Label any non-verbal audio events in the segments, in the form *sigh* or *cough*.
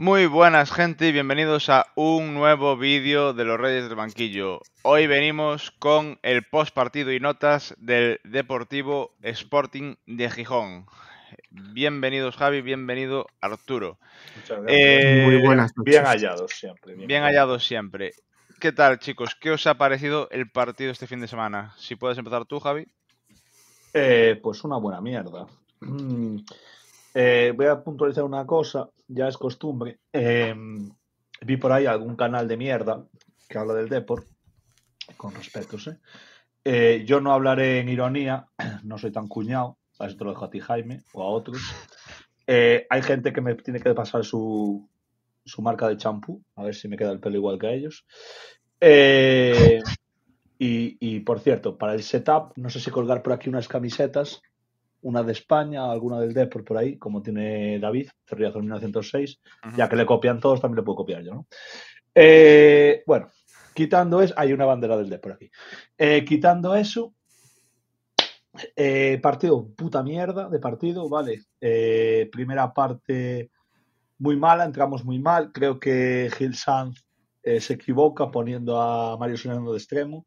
Muy buenas gente y bienvenidos a un nuevo vídeo de los Reyes del Banquillo. Hoy venimos con el post partido y notas del Deportivo Sporting de Gijón. Bienvenidos Javi, bienvenido Arturo. Muchas gracias. Eh, Muy buenas Bien hallados siempre. Bien, hallados siempre. ¿Qué tal chicos? ¿Qué os ha parecido el partido este fin de semana? Si puedes empezar tú Javi. Eh, pues una buena mierda. Mm, eh, voy a puntualizar una cosa, ya es costumbre. Eh, vi por ahí algún canal de mierda que habla del Depor, con respetos. ¿eh? yo no hablaré en ironía, *clears throat* no soy tan cuñado, a eso te lo dejo a ti, Jaime, o a otros. hay gente que me tiene que pasar su, marca de champú, a ver si me queda el pelo igual que a ellos. y, y, por cierto, para el setup, no sé si colgar por aquí unas camisetas una de España, alguna del Depor por ahí, como tiene David, Cerriazo en 1906, ya que le copian todos, también le puedo copiar yo, eh, bueno, quitando eso, hay una bandera del e por aquí. Eh, quitando eso, eh, partido, puta mierda de partido, vale. primera parte muy mala, entramos muy mal, creo que Gil Sanz se equivoca poniendo a Mario Solano de extremo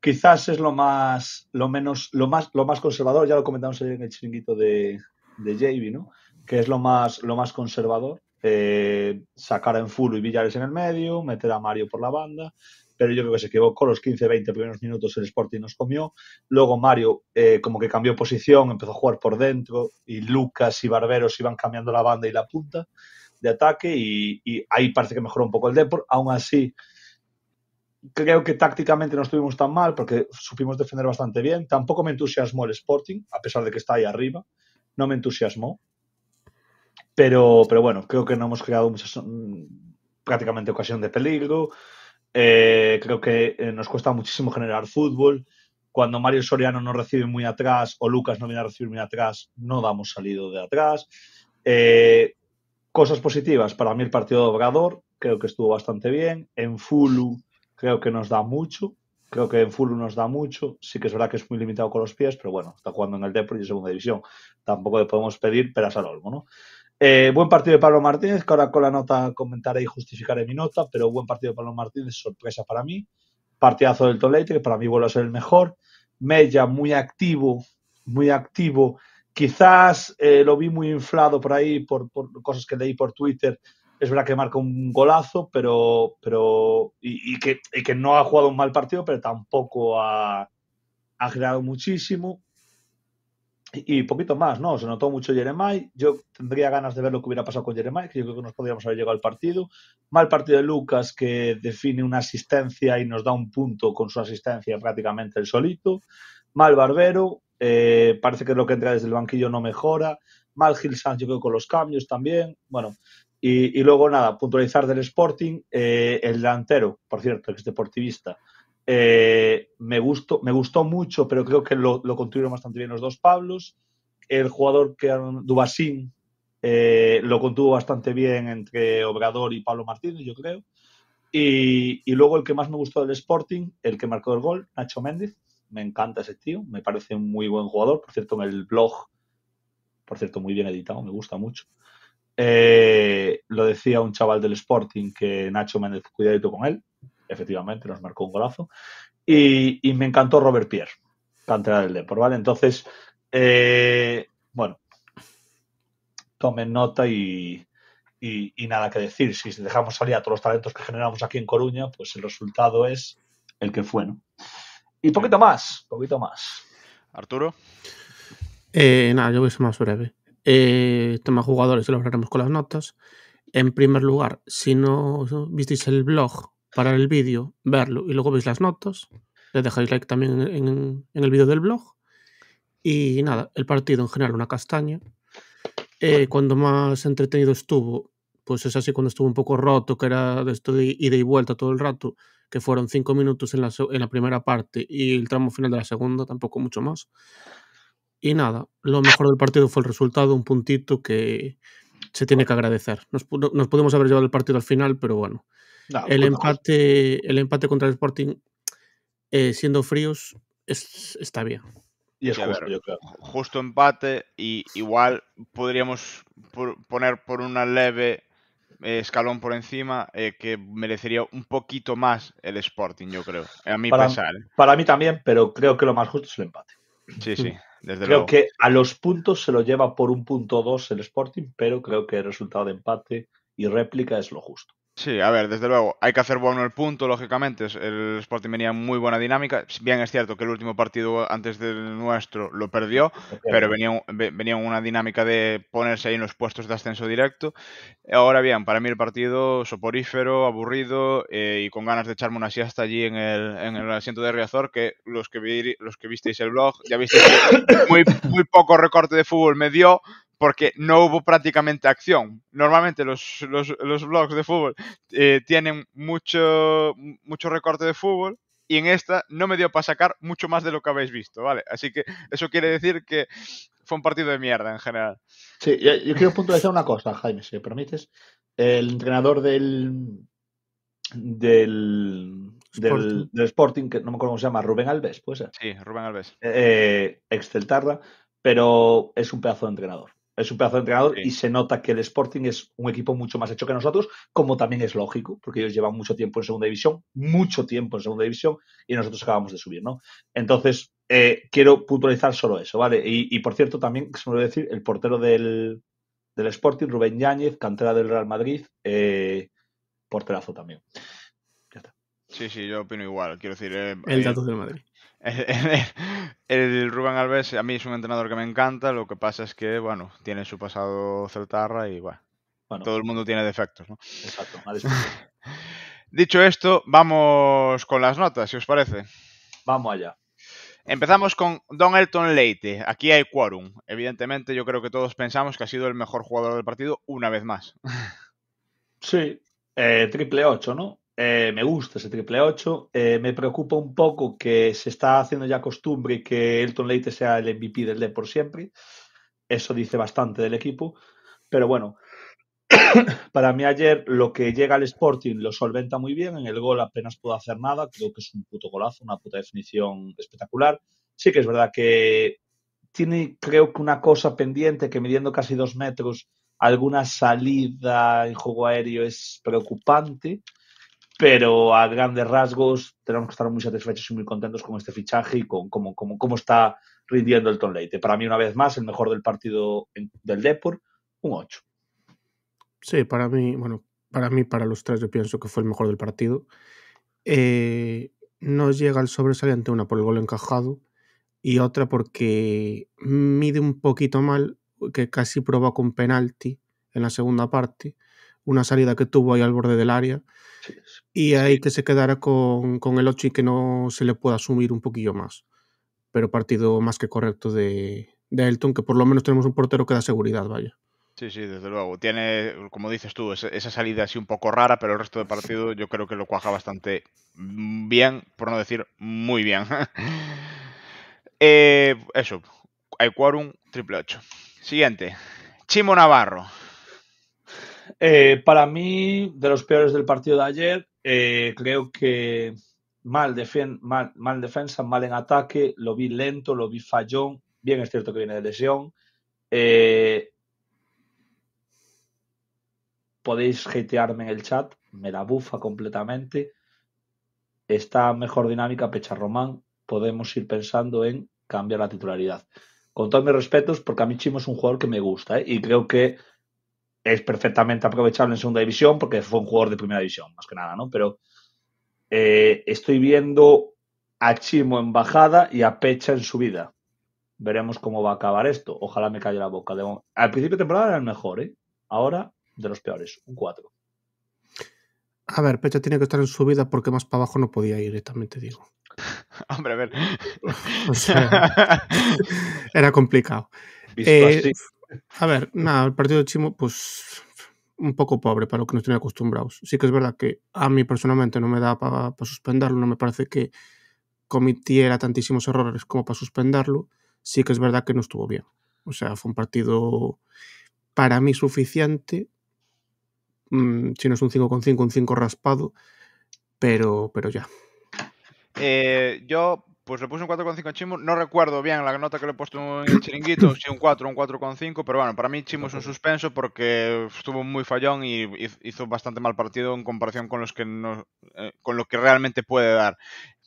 quizás es lo más, lo menos, lo más, lo más conservador, ya lo comentamos en el chiringuito de, de Javi, ¿no? Que es lo más, lo más conservador. Eh, sacar en full y Villares en el medio, meter a Mario por la banda, pero yo creo que se equivocó. Los 15-20 primeros minutos el Sporting nos comió. Luego Mario, eh, como que cambió posición, empezó a jugar por dentro y Lucas y Barberos iban cambiando la banda y la punta de ataque y, ahí parece que mejoró un poco el deporte Aún así, creo que tácticamente no estuvimos tan mal porque supimos defender bastante bien. Tampoco me entusiasmó el Sporting, a pesar de que está ahí arriba. No me entusiasmó. Pero, pero bueno, creo que no hemos creado muchas, mm, prácticamente ocasión de peligro. Eh, creo que eh, nos cuesta muchísimo generar fútbol. Cuando Mario Soriano no recibe muy atrás o Lucas no viene a recibir muy atrás, no damos salido de atrás. Eh, cosas positivas, para mí el partido de Obrador, creo que estuvo bastante bien. En Fulu creo que nos da mucho. Creo que en full nos da mucho. Sí que es verdad que es muy limitado con los pies, pero bueno, está jugando en el Depor y en segunda división. Tampoco le podemos pedir peras al olmo, ¿no? Eh, buen partido de Pablo Martínez, que ahora con la nota comentaré y justificaré mi nota, pero buen partido de Pablo Martínez, sorpresa para mí. Partidazo del Tolete, que para mí vuelve a ser el mejor. Mella muy activo, muy activo. Quizás eh, lo vi muy inflado por ahí, por, por, cosas que leí por Twitter, es verdad que marca un golazo, pero, pero y, que, que, no ha jugado un mal partido, pero tampoco ha, ha generado muchísimo. Y, poquito más, ¿no? Se notó mucho Jeremai. Yo tendría ganas de ver lo que hubiera pasado con Jeremai, que yo creo que nos podríamos haber llegado al partido. Mal partido de Lucas, que define una asistencia y nos da un punto con su asistencia prácticamente el solito. Mal Barbero, eh, parece que lo que entra desde el banquillo no mejora. Mal Gil Sanz, yo creo, con los cambios también. Bueno, y, luego, nada, puntualizar del Sporting, eh, el delantero, por cierto, que es deportivista. Eh, me, gustó, me gustó mucho, pero creo que lo, lo bastante bien los dos Pablos. El jugador que Dubasín eh, lo contuvo bastante bien entre Obrador y Pablo Martínez, yo creo. Y, y, luego el que más me gustó del Sporting, el que marcó el gol, Nacho Méndez. Me encanta ese tío, me parece un muy buen jugador. Por cierto, en el blog, por cierto, muy bien editado, me gusta mucho. Eh, lo decía un chaval del Sporting que Nacho Méndez, cuidadito con él. Efectivamente, nos marcó un golazo. Y, me encantó Robert Pierre, cantera del Depor, ¿vale? Entonces, eh, bueno, tomen nota y, nada que decir. Si dejamos salir a todos los talentos que generamos aquí en Coruña, pues el resultado es el que fue, ¿no? Y poquito más, poquito más. Arturo. Eh, nada, yo voy a ser más breve. Eh, tema jugadores, lo hablaremos con las notas. En primer lugar, si no visteis el blog para el vídeo, verlo y luego veis las notas. Le dejáis like también en, en, el vídeo del blog. Y nada, el partido en general, una castaña. Eh, cuando más entretenido estuvo, pues es así cuando estuvo un poco roto, que era de esto de ida y vuelta todo el rato, que fueron cinco minutos en la, en la primera parte y el tramo final de la segunda, tampoco mucho más. Y nada, lo mejor del partido fue el resultado, un puntito que se tiene que agradecer. Nos, podemos pudimos haber llevado el partido al final, pero bueno. el, empate, el empate contra el Sporting, eh, siendo fríos, está bien. justo, empate y igual podríamos poner por una leve eh, escalón por encima eh, que merecería un poquito más el Sporting, yo creo. A para, Para mí también, pero creo que lo más justo es el empate. Sí, sí. *laughs* creo que a los puntos se lo lleva por un punto dos el Sporting, pero creo que el resultado de empate y réplica es lo justo. Sí, a ver, desde luego, hay que hacer bueno el punto, lógicamente. El Sporting venía muy buena dinámica. Bien es cierto que el último partido antes del nuestro lo perdió, pero venía, venía una dinámica de ponerse ahí en los puestos de ascenso directo. Ahora bien, para mí el partido soporífero, aburrido eh, y con ganas de echarme una siesta allí en el, asiento de Riazor, que los que, vi, los que visteis el blog, ya visteis que muy poco recorte de fútbol me dio, porque no hubo prácticamente acción. Normalmente los, los, blogs de fútbol eh, tienen mucho, mucho recorte de fútbol y en esta no me dio para sacar mucho más de lo que habéis visto, ¿vale? Así que eso quiere decir que fue un partido de mierda en general. Sí, yo, quiero puntualizar una cosa, Jaime, si me permites. El entrenador del, del, del, Sporting, que no me acuerdo cómo se llama, Rubén Alves, pues Sí, Rubén Alves. Eh, exceltarla, pero es un pedazo de entrenador es un pedazo de entrenador y se nota que el Sporting es un equipo mucho más hecho que nosotros, como también es lógico, porque ellos llevan mucho tiempo en segunda división, mucho tiempo en segunda división, y nosotros acabamos de subir, ¿no? Entonces, eh, quiero puntualizar solo eso, ¿vale? Y, por cierto, también se me va decir, el portero del, Sporting, Rubén Yáñez, cantera del Real Madrid, eh, porterazo también. Ya está. Sí, sí, yo opino igual. Quiero decir, eh, el dato del Madrid. *laughs* el Rubén Alves a mí es un entrenador que me encanta, lo que pasa es que, bueno, tiene su pasado celtarra y bueno, todo el mundo tiene defectos, *laughs* Dicho esto, vamos con las notas, si os parece. Vamos allá. Empezamos con Don Elton Leite. Aquí hay quórum. Evidentemente, yo creo que todos pensamos que ha sido el mejor jugador del partido una vez más. *laughs* Sí, eh, triple 8, ¿no? Eh, me gusta ese triple 8. Eh, me preocupa un poco que se está haciendo ya costumbre que Elton Leite sea el MVP del D por siempre. Eso dice bastante del equipo. Pero bueno, *coughs* para mí ayer lo que llega al Sporting lo solventa muy bien. En el gol apenas pudo hacer nada. Creo que es un puto golazo, una puta definición espectacular. Sí que es verdad que tiene, creo que una cosa pendiente que midiendo casi dos metros, alguna salida en juego aéreo es preocupante pero a grandes rasgos tenemos que estar muy satisfechos y muy contentos con este fichaje y con cómo, está rindiendo el Tom Para mí, una vez más, el mejor del partido del Depor, un 8. Sí, para mí, bueno, para mí, para los tres, yo pienso que fue el mejor del partido. Eh, no llega el sobresaliente una por el gol encajado y otra porque mide un poquito mal, que casi provoca con penalti en la segunda parte, una salida que tuvo ahí al borde del área. Sí, y ahí que se quedara con, el 8 y que no se le pueda asumir un poquillo más. Pero partido más que correcto de, de Elton, que por lo menos tenemos un portero que da seguridad, vaya. Sí, sí, desde luego. Tiene, como dices tú, esa salida así un poco rara, pero el resto del partido yo creo que lo cuaja bastante bien, por no decir muy bien. *laughs* Eh, eso, hay quórum triple 8. Siguiente, Chimo Navarro. Eh, para mí, de los peores del partido de ayer, eh, creo que mal, defen mal, defensa, mal en ataque, lo vi lento, lo vi fallón, bien es cierto que viene de lesión. Eh, podéis hatearme en el chat, me la bufa completamente. Está mejor dinámica Pecha Román, podemos ir pensando en cambiar la titularidad. Con todos mis respetos, porque a mí Chimo es un jugador que me gusta ¿eh? y creo que es perfectamente aprovechable en segunda división porque fue un jugador de primera división, más que nada, ¿no? Pero eh, estoy viendo a Chimo en bajada y a Pecha en subida. Veremos cómo va a acabar esto. Ojalá me calle la boca. Al principio de temporada era el mejor, ¿eh? Ahora de los peores, un 4. A ver, Pecha tiene que estar en subida porque más para abajo no podía ir, eh, también te digo. *laughs* Hombre, a ver. *laughs* o sea, *laughs* era complicado. Eh, a ver, nada, el partido de Chimo, pues un poco pobre para lo que nos tiene acostumbrados. Sí que es verdad que a mí personalmente no me da para suspenderlo, no me parece que cometiera tantísimos errores como para suspenderlo. Sí que es verdad que no estuvo bien. O sea, fue un partido para mí suficiente. Mm, si no es un con 5-5, un 5 raspado, pero, pero ya. Eh, yo pues le puse un 4,5 a Chimo. No recuerdo bien la nota que le he puesto en el chiringuito, si un 4, un 4,5, pero bueno, para mí Chimo es un suspenso porque estuvo muy fallón y hizo bastante mal partido en comparación con los que eh, con lo que realmente puede dar.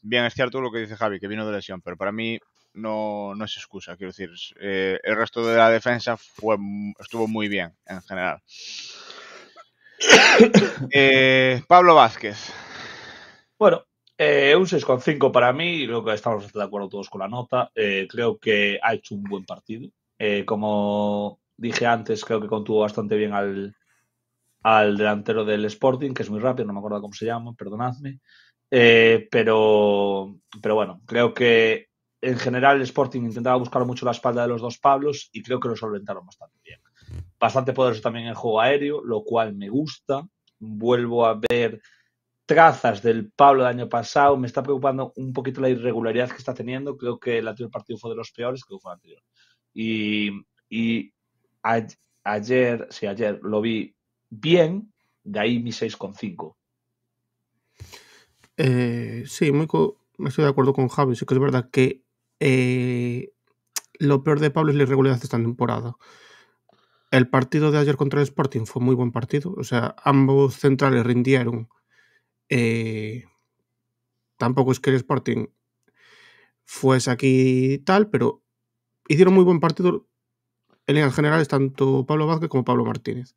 Bien, es cierto lo que dice Javi, que vino de lesión, pero para mí no, no es excusa. Quiero decir, eh, el resto de la defensa fue, estuvo muy bien en general. *coughs* Eh, Pablo Vázquez. Bueno, eh, un 6,5 para mí, creo que estamos de acuerdo todos con la nota. Eh, creo que ha hecho un buen partido. Eh, como dije antes, creo que contuvo bastante bien al, al delantero del Sporting, que es muy rápido, no me acuerdo cómo se llama, perdonadme. pero, pero bueno, creo que en general el Sporting intentaba buscar mucho la espalda de los dos Pablos y creo que lo solventaron bastante bien. Bastante poderoso también el juego aéreo, lo cual me gusta. Vuelvo a ver trazas del Pablo del año pasado. Me está preocupando un poquito la irregularidad que está teniendo. Creo que el anterior partido fue de los peores, que fue el anterior. Y, y ayer, sí, ayer lo vi bien, de ahí mi 6,5. Eh, sí, muy estoy de acuerdo con Javi. Sí que es verdad que eh, lo peor de Pablo es la irregularidad de esta temporada. El partido de ayer contra el Sporting fue muy buen partido. O sea, ambos centrales rindieron eh, tampoco es que el Sporting fuese aquí tal, pero hicieron muy buen partido en líneas generales tanto Pablo Vázquez como Pablo Martínez.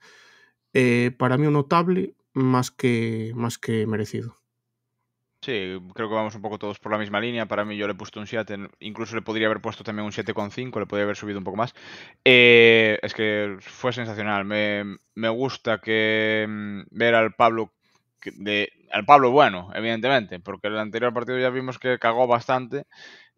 Eh, para mí un notable más que, más que merecido. Sí, creo que vamos un poco todos por la misma línea. Para mí yo le he puesto un 7, incluso le podría haber puesto también un 7,5, le podría haber subido un poco más. Eh, es que fue sensacional. Me, me gusta que mm, ver al Pablo de Pablo Bueno, evidentemente, porque el anterior partido ya vimos que cagó bastante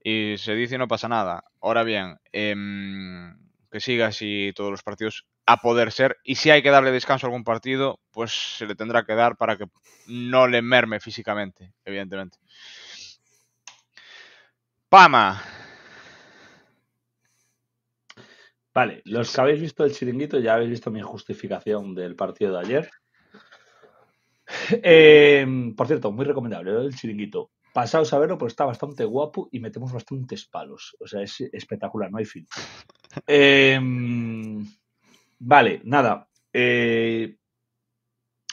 y se dice no pasa nada. Ahora bien, em, que siga así todos los partidos a poder ser y si hay que darle descanso a algún partido, pues se le tendrá que dar para que no le merme físicamente, evidentemente. Pama. Vale, los que habéis visto el chiringuito ya habéis visto mi justificación del partido de ayer. Em, por cierto, muy recomendable el chiringuito. Pasaos a verlo, pues está bastante guapo y metemos bastantes palos. O sea, es espectacular, no hay fin. Em, vale, nada. Eh,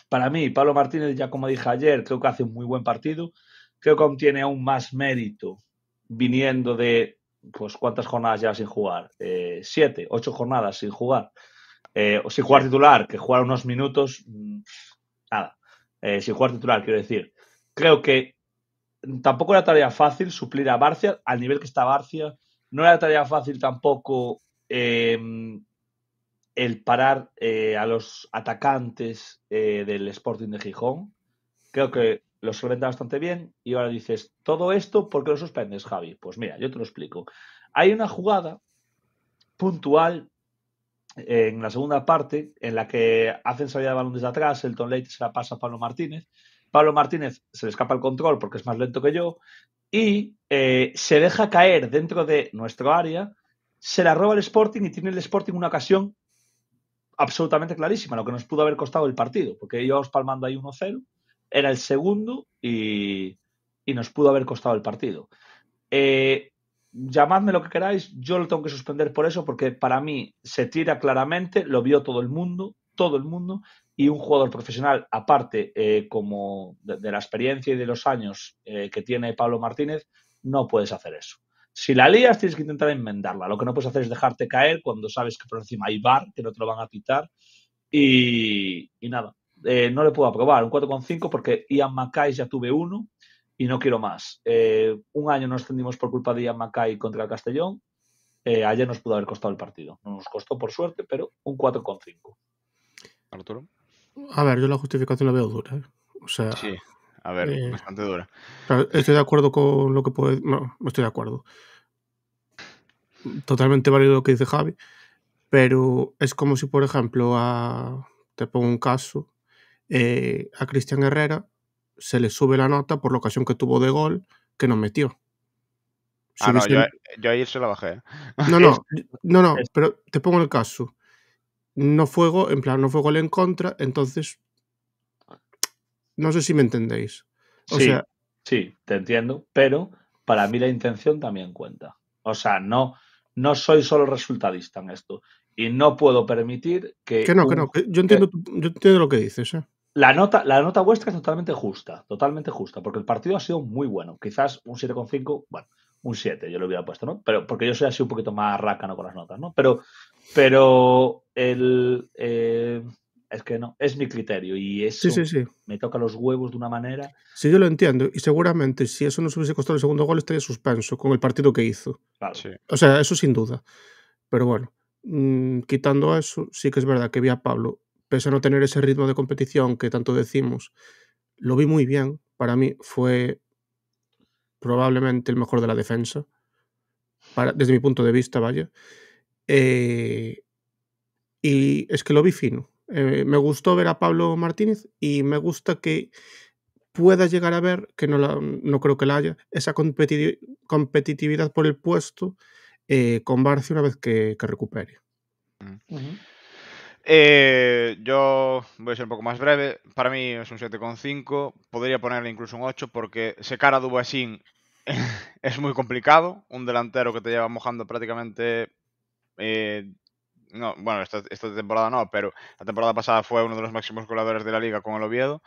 para mí, Pablo Martínez, ya como dije ayer, creo que hace un muy buen partido. Creo que aún tiene aún más mérito viniendo de, pues, ¿cuántas jornadas ya sin jugar? Eh, siete, ocho jornadas sin jugar. Eh, o sin jugar titular, que jugar unos minutos, mm, eh, sin jugar titular, quiero decir. Creo que tampoco era tarea fácil suplir a Barcia al nivel que está Barcia. No era tarea fácil tampoco em, el parar eh, a los atacantes eh, del Sporting de Gijón. Creo que lo solventa bastante bien. Y ahora dices, ¿todo esto por qué lo suspendes, Javi? Pues mira, yo te lo explico. Hay una jugada puntual en la segunda parte, en la que hacen salida de balón desde atrás, Elton Leite se la pasa a Pablo Martínez, Pablo Martínez se le escapa el control porque es más lento que yo y eh, se deja caer dentro de nuestro área, se la roba el Sporting y tiene el Sporting una ocasión absolutamente clarísima, lo que nos pudo haber costado el partido, porque íbamos palmando ahí 1-0, era el segundo y, y, nos pudo haber costado el partido. Eh, llamadme lo que queráis, yo lo tengo que suspender por eso, porque para mí se tira claramente, lo vio todo el mundo, todo el mundo, y un jugador profesional, aparte eh, como de, la experiencia y de los años eh, que tiene Pablo Martínez, no puedes hacer eso. Si la lías, tienes que intentar enmendarla. Lo que no puedes hacer es dejarte caer cuando sabes que por encima hay bar, que no te lo van a pitar. Y, nada, eh, no le puedo aprobar un 4,5 porque Ian Mackay ya tuve uno y no quiero más. Eh, un año nos tendimos por culpa de Ian contra el Castellón. Eh, ayer nos pudo haber costado el partido. No nos costó, por suerte, pero un 4,5. Arturo. A ver, yo la justificación la veo dura. ¿eh? O sea, sí, a ver, bastante dura. Estoy de acuerdo con lo que puede. No, no estoy de acuerdo. Totalmente válido lo que dice Javi. Pero es como si, por ejemplo, Te pongo un caso. a Cristian Herrera se le sube la nota por la ocasión que tuvo de gol que nos metió. ah, no, yo, ayer se la bajé. No, no, *laughs* no, no, pero te pongo el caso. No fuego en plan, no fue gol en contra, entonces. No sé si me entendéis. O sí, sí, te entiendo, pero para mí la intención también cuenta. O sea, no, no soy solo resultadista en esto. Y no puedo permitir que. Que no, que no. yo, entiendo, eh yo entiendo lo que dices. ¿eh? La nota, la nota vuestra es totalmente justa, totalmente justa, porque el partido ha sido muy bueno. Quizás un 7,5, bueno, un 7, yo lo hubiera puesto, ¿no? Pero porque yo soy así un poquito más rácano con las notas, ¿no? Pero, pero el eh, es que no, es mi criterio y eso sí, me toca los huevos de una manera. Sí, yo lo entiendo. Y seguramente si eso se hubiese costado el segundo gol, estaría suspenso con el partido que hizo. O sea, eso sin duda. Pero bueno, quitando mm, quitando eso, sí que es verdad que vi a Pablo pese a no tener ese ritmo de competición que tanto decimos, lo vi muy bien. Para mí fue probablemente el mejor de la defensa, para, desde mi punto de vista, vaya. Eh, y es que lo vi fino. Eh, me gustó ver a Pablo Martínez y me gusta que pueda llegar a ver, que no, no creo que la haya, esa competitividad por el puesto eh, con Barcia una vez que, recupere. Mm. Eh, yo voy a ser un poco más breve. Para mí es un 7,5. Podría ponerle incluso un 8 porque secar a Dubasín *laughs* es muy complicado. Un delantero que te lleva mojando prácticamente... Eh, no, bueno, esta, temporada no, pero la temporada pasada fue uno de los máximos goleadores de la liga con el Oviedo.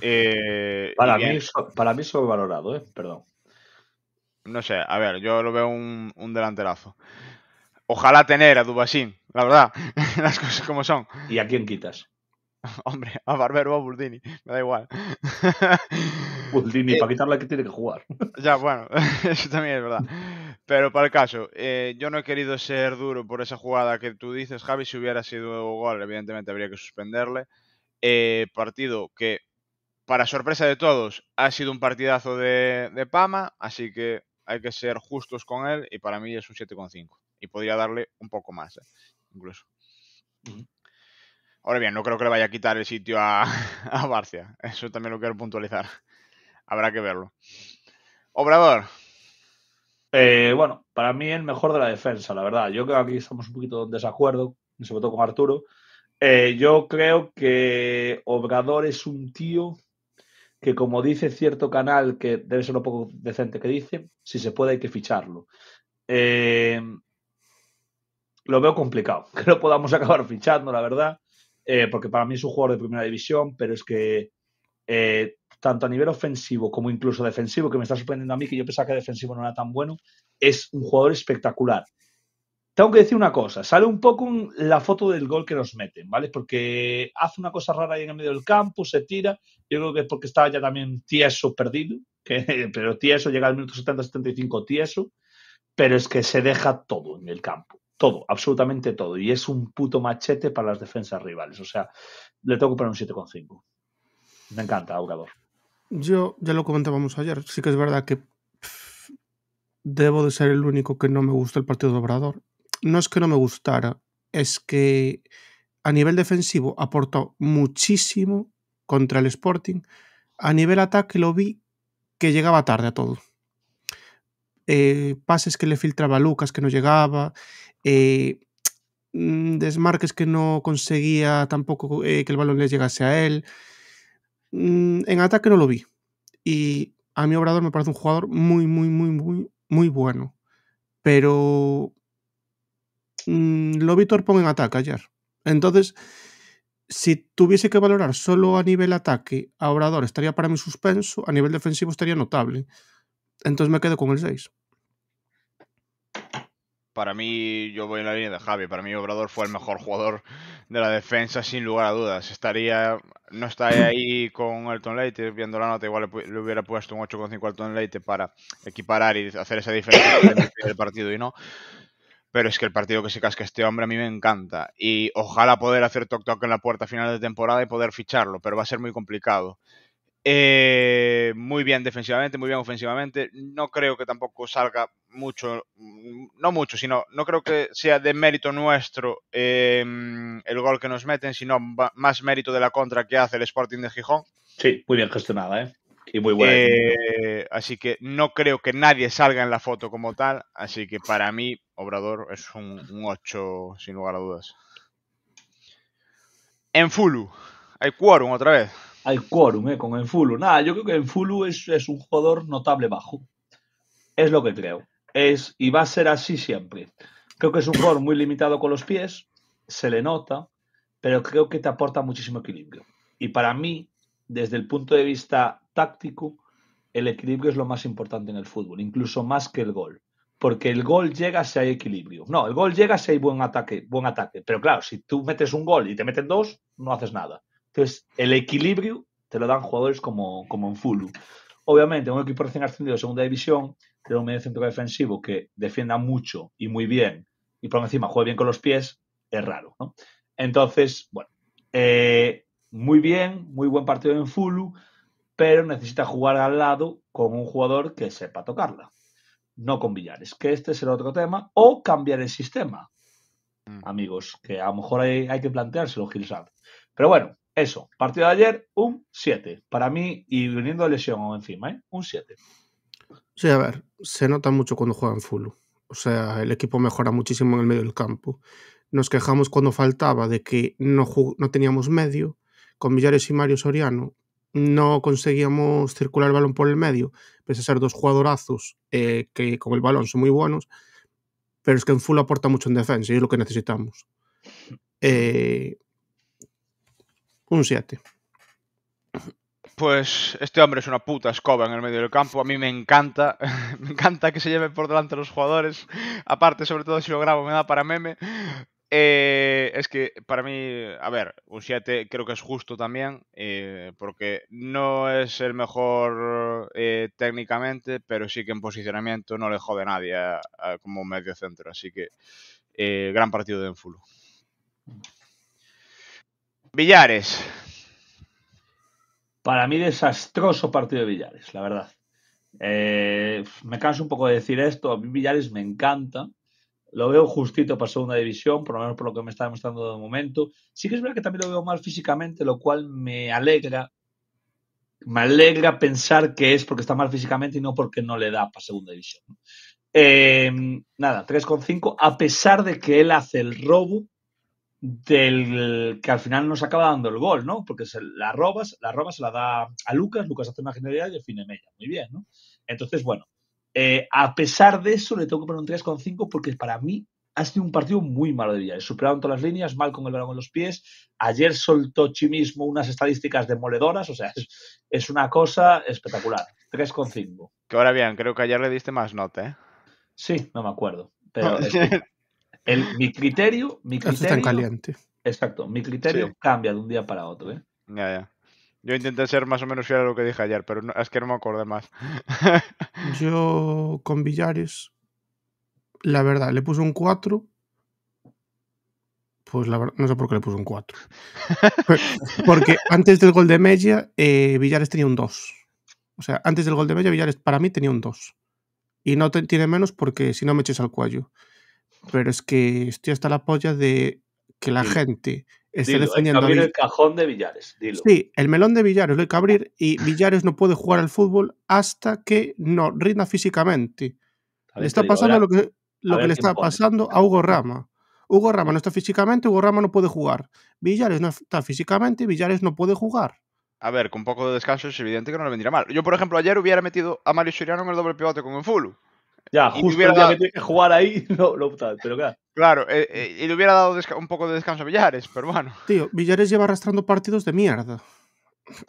Eh, para, mí, para mí sobrevalorado, ¿eh? perdón. No sé, a ver, yo lo veo un, un delanterazo. Ojalá tener a Dubasín la verdad, *laughs* las cosas como son. ¿Y a quién quitas? *laughs* Hombre, a Barbero o a Buldini, me da igual. *laughs* Buldini, eh, para quitarla que tiene que jugar. Ya, bueno, eso también es verdad. Pero para el caso, eh, yo no he querido ser duro por esa jugada que tú dices, Javi. Si hubiera sido gol, evidentemente habría que suspenderle. Eh, partido que, para sorpresa de todos, ha sido un partidazo de, Pama, así que hay que ser justos con él y para mí es un 7,5 y podría darle un poco más incluso. Ahora bien, no creo que le vaya a quitar el sitio a, *laughs* a Barcia. Eso también lo quiero puntualizar. Habrá que verlo. Obrador. Eh, bueno, para mí el mejor de la defensa, la verdad. Yo creo que aquí estamos un poquito en desacuerdo, sobre todo con Arturo. Eh, yo creo que Obrador es un tío que, como dice cierto canal, que debe ser un poco decente que dice, si se puede hay que ficharlo. Eh, lo veo complicado, *laughs* que lo podamos acabar fichando, la verdad, eh, porque para mí es un jugador de primera división, pero es que eh, tanto a nivel ofensivo como incluso defensivo, que me está sorprendiendo a mí, que yo pensaba que defensivo no era tan bueno, es un jugador espectacular. Tengo que decir una cosa, sale un poco la foto del gol que nos meten, ¿vale? Porque hace una cosa rara ahí en el medio del campo, se tira, yo creo que es porque estaba ya también tieso perdido, *laughs* que, pero tieso, llega al minuto 70-75 tieso, pero es que se deja todo en el campo todo, absolutamente todo. Y es un puto machete para las defensas rivales. O sea, le tengo que poner un 7,5. Me encanta, Obrador. Yo ya lo comentábamos ayer. Sí que es verdad que debo de ser el único que no me gusta el partido de Obrador. No es que no me gustara, es que a nivel defensivo aportó muchísimo contra el Sporting. A nivel ataque lo vi que llegaba tarde a todo. Eh, pases que le filtraba Lucas que no llegaba, eh, mm, desmarques que no conseguía tampoco eh, que el balón le llegase a él. Mm, en ataque no lo vi. Y a mi Obrador me parece un jugador muy, muy, muy, muy, muy bueno. Pero mm, lo vi torpón en ataque ayer. Entonces, si tuviese que valorar solo a nivel ataque a Obrador, estaría para mi suspenso. A nivel defensivo estaría notable. Entonces me quedo con el 6 para mí, yo voy en la línea de Javi, para mí Obrador fue el mejor jugador de la defensa sin lugar a dudas. Estaría, no estaría ahí con Elton Leite, viendo la nota, igual le, hubiera puesto un 8,5 al Elton Leite para equiparar y hacer esa diferencia del partido y no. Pero es que el partido que se casca este hombre a mí me encanta. Y ojalá poder hacer toc-toc en la puerta final de temporada y poder ficharlo, pero va a ser muy complicado. Eh, muy bien defensivamente, muy bien ofensivamente. No creo que tampoco salga mucho, mm, no mucho, sino no creo que sea de mérito nuestro em, el gol que nos meten, sino más mérito de la contra que hace el Sporting de Gijón. Sí, muy bien gestionada, ¿eh? Y muy buena. Eh, así que no creo que nadie salga en la foto como tal. Así que para mí, Obrador es un, un 8, sin lugar a dudas. En Fulu, hay quórum otra vez al quórum eh, con el Fulu. Nada, yo creo que el Fulu es un jugador notable bajo. Es lo que creo. Es, y va a ser así siempre. Creo que es un jugador muy limitado con los pies, se le nota, pero creo que te aporta muchísimo equilibrio. Y para mí, desde el punto de vista táctico, el equilibrio es lo más importante en el fútbol, incluso más que el gol. Porque el gol llega si hay equilibrio. No, el gol llega si hay buen ataque, buen ataque. Pero claro, si tú metes un gol y te meten dos, no haces nada. Entonces, el equilibrio te lo dan jugadores como, como en Fulu. Obviamente, un equipo recién ascendido de segunda división, tiene un medio centro defensivo que defienda mucho y muy bien, y por encima juega bien con los pies, es raro. Entonces, bueno, eh, muy bien, muy buen partido en Fulu, pero necesita jugar al lado con un jugador que sepa tocarla. No con Villares, que este es el otro tema, o cambiar el sistema, mm. amigos, que a lo mejor hay, hay que planteárselo, Gilsad. Pero bueno, eso, partido de ayer, un 7. Para mí, y viniendo de lesión o encima, ¿eh? un 7. Sí, a ver, se nota mucho cuando juegan full. O sea, el equipo mejora muchísimo en el medio del campo. Nos quejamos cuando faltaba de que no, no teníamos medio. Con Villares y Mario Soriano no conseguíamos circular el balón por el medio, pese a ser dos jugadorazos eh, que con el balón son muy buenos. Pero es que en full aporta mucho en defensa y es lo que necesitamos. Eh, un 7. Pues este hombre es una puta escoba en el medio del campo. A mí me encanta. *laughs* me encanta que se lleve por delante los jugadores. Aparte, sobre todo si lo grabo, me da para meme. Eh, es que para mí, a ver, un 7 creo que es justo también, eh, porque no es el mejor eh, técnicamente, pero sí que en posicionamiento no le jode a nadie como medio centro. Así que gran partido de Enfulu. Villares. Para mí desastroso partido de Villares, la verdad. Eh, me canso un poco de decir esto, a mí Villares me encanta. Lo veo justito para segunda división, por lo menos por lo que me está demostrando de momento. Sí que es verdad que también lo veo mal físicamente, lo cual me alegra. Me alegra pensar que es porque está mal físicamente y no porque no le da para segunda división. Eh, nada, 3,5, a pesar de que él hace el robo del que al final nos acaba dando el gol, ¿no? Porque se la robas, la robas, se la da a Lucas, Lucas hace una genialidad y el fin Muy bien, ¿no? Entonces, bueno, eh, a pesar de eso, le tengo que poner un 3,5 porque para mí ha sido un partido muy malo de superado Superaron todas las líneas, mal con el balón en los pies. Ayer soltó Chimismo unas estadísticas demoledoras, o sea, es, una cosa espectacular. 3,5. Que ahora bien, creo que ayer le diste más nota, ¿eh? Sí, no me acuerdo. *laughs* Pero mi criterio, mi criterio. Exacto, mi criterio cambia de un día para otro, ¿eh? Ya, ya. Yo intenté ser más o menos fiel a lo que dije ayer, pero es que no me acordé más. *laughs* Yo con Villares, la verdad, le puse un 4. Pues la verdad, no sé por qué le puse un 4. Porque antes del gol de Mella, eh, Villares tenía un 2. O sea, antes del gol de Mella, Villares para mí tenía un 2. Y no tiene menos porque si no me eches al cuello pero es que estoy hasta la polla de que la gente esté defendiendo. Hay que abrir el cajón de Villares, dilo. Sí, el melón de Villares lo hay que abrir y *laughs* Villares no puede jugar al fútbol hasta que no rinda físicamente. Le está pasando lo que, le está pasando a Hugo Rama. Hugo Rama no está físicamente, Hugo Rama no puede jugar. Villares no está físicamente, Villares no puede jugar. A ver, con un poco de descanso es evidente que no le vendría mal. Yo, por ejemplo, ayer hubiera metido a Mario Soriano en el doble pivote con full. Ya, justo jugar ahí, *laughs* claro. Eh, eh, y le hubiera dado un poco de descanso a Villares, pero bueno. Tío, Villares lleva arrastrando partidos de mierda.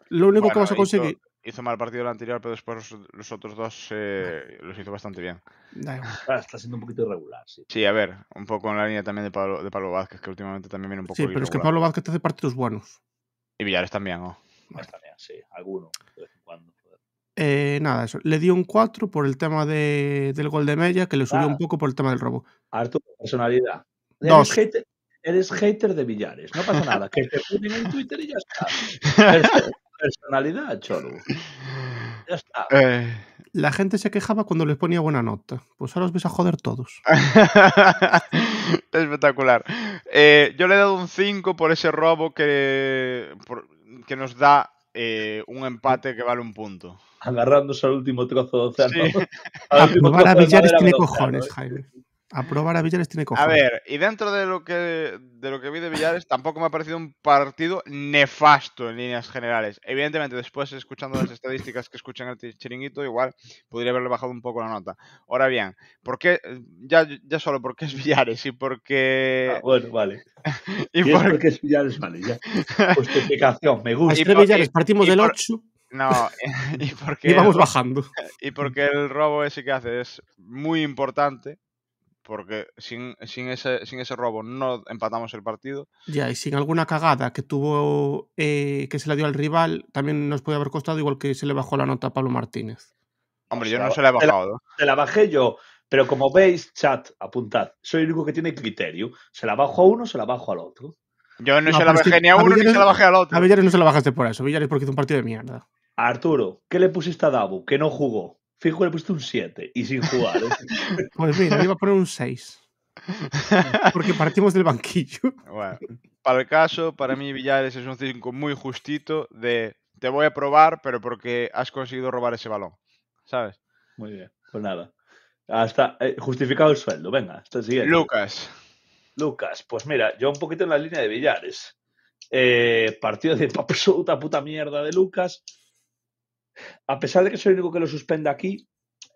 Lo único que vas a conseguir. Hizo, hizo, mal partido el anterior, pero después los, otros dos eh, los hizo bastante bien. Ah, está siendo un poquito irregular, sí. Sí, a ver, un poco en la línea también de Pablo, de Pablo Vázquez, que últimamente también viene un poco. Sí, pero es que Pablo Vázquez te hace partidos buenos. Y Villares también, ¿no? Oh. También, sí, alguno. Eh, nada, eso. Le dio un 4 por el tema del gol de Mella, que le subió un poco por el tema del robo. Arturo, personalidad. Dos. Eres, hater, eres hater de billares no pasa nada. que te ponen en Twitter y ya está. *laughs* Personalidad, Cholo. Ya está. Eh, la gente se quejaba cuando les ponía buena nota. Pues ahora os vais a joder todos. *laughs* Espectacular. Eh, yo le he dado un 5 por ese robo que, que nos da un empate que vale un punto agarrándose al último trozo de océano. *laughs* Aprobar a Villares tiene cojones, Jaime. ¿eh? Jaime. Aprobar a Villares tiene cojones. A ver, y dentro de lo que, de lo que vi de Villares, tampoco me ha parecido un partido nefasto en líneas generales. Evidentemente, después, escuchando las estadísticas que escuchan el chiringuito, igual podría haberle bajado un poco la nota. Ahora bien, ¿por qué? Ya, ya solo porque es Villares y porque. Ah, bueno, vale. *laughs* y, por... es porque es Villares, vale. *laughs* Justificación, me gusta. que Villares, partimos del no, *laughs* y porque. bajando. *laughs* Y porque el robo ese que hace es muy importante. Porque sin, sin, ese, sin ese robo no empatamos el partido. Ya, y sin alguna cagada que tuvo eh, que se la dio al rival, también nos puede haber costado, igual que se le bajó la nota a Pablo Martínez. Hombre, yo no se la he bajado. se la, bajé yo, pero como veis, chat, apuntad, soy el único que tiene criterio. Se la bajo a uno, se la bajo al otro. Yo no, se la bajé ni a uno ni se la bajé al otro. A Villares no se la bajaste por eso. Villares porque hizo un partido de mierda. Arturo, ¿qué le pusiste a Dabu? Que no jugó. Fijo, le pusiste un 7 y sin jugar. ¿eh? *laughs* pues mira, le iba a poner un 6. Porque partimos del banquillo. *laughs* Bueno, para el caso, para mí Villares es un 5 muy justito de te voy a probar, pero porque has conseguido robar ese balón. ¿Sabes? Muy bien, pues nada. Hasta eh, justificado el sueldo, venga, hasta el siguiente. Lucas. Lucas, pues mira, yo un poquito en la línea de Villares. Eh, partido de *laughs* absoluta puta mierda de Lucas. A pesar de que soy el único que lo suspende aquí,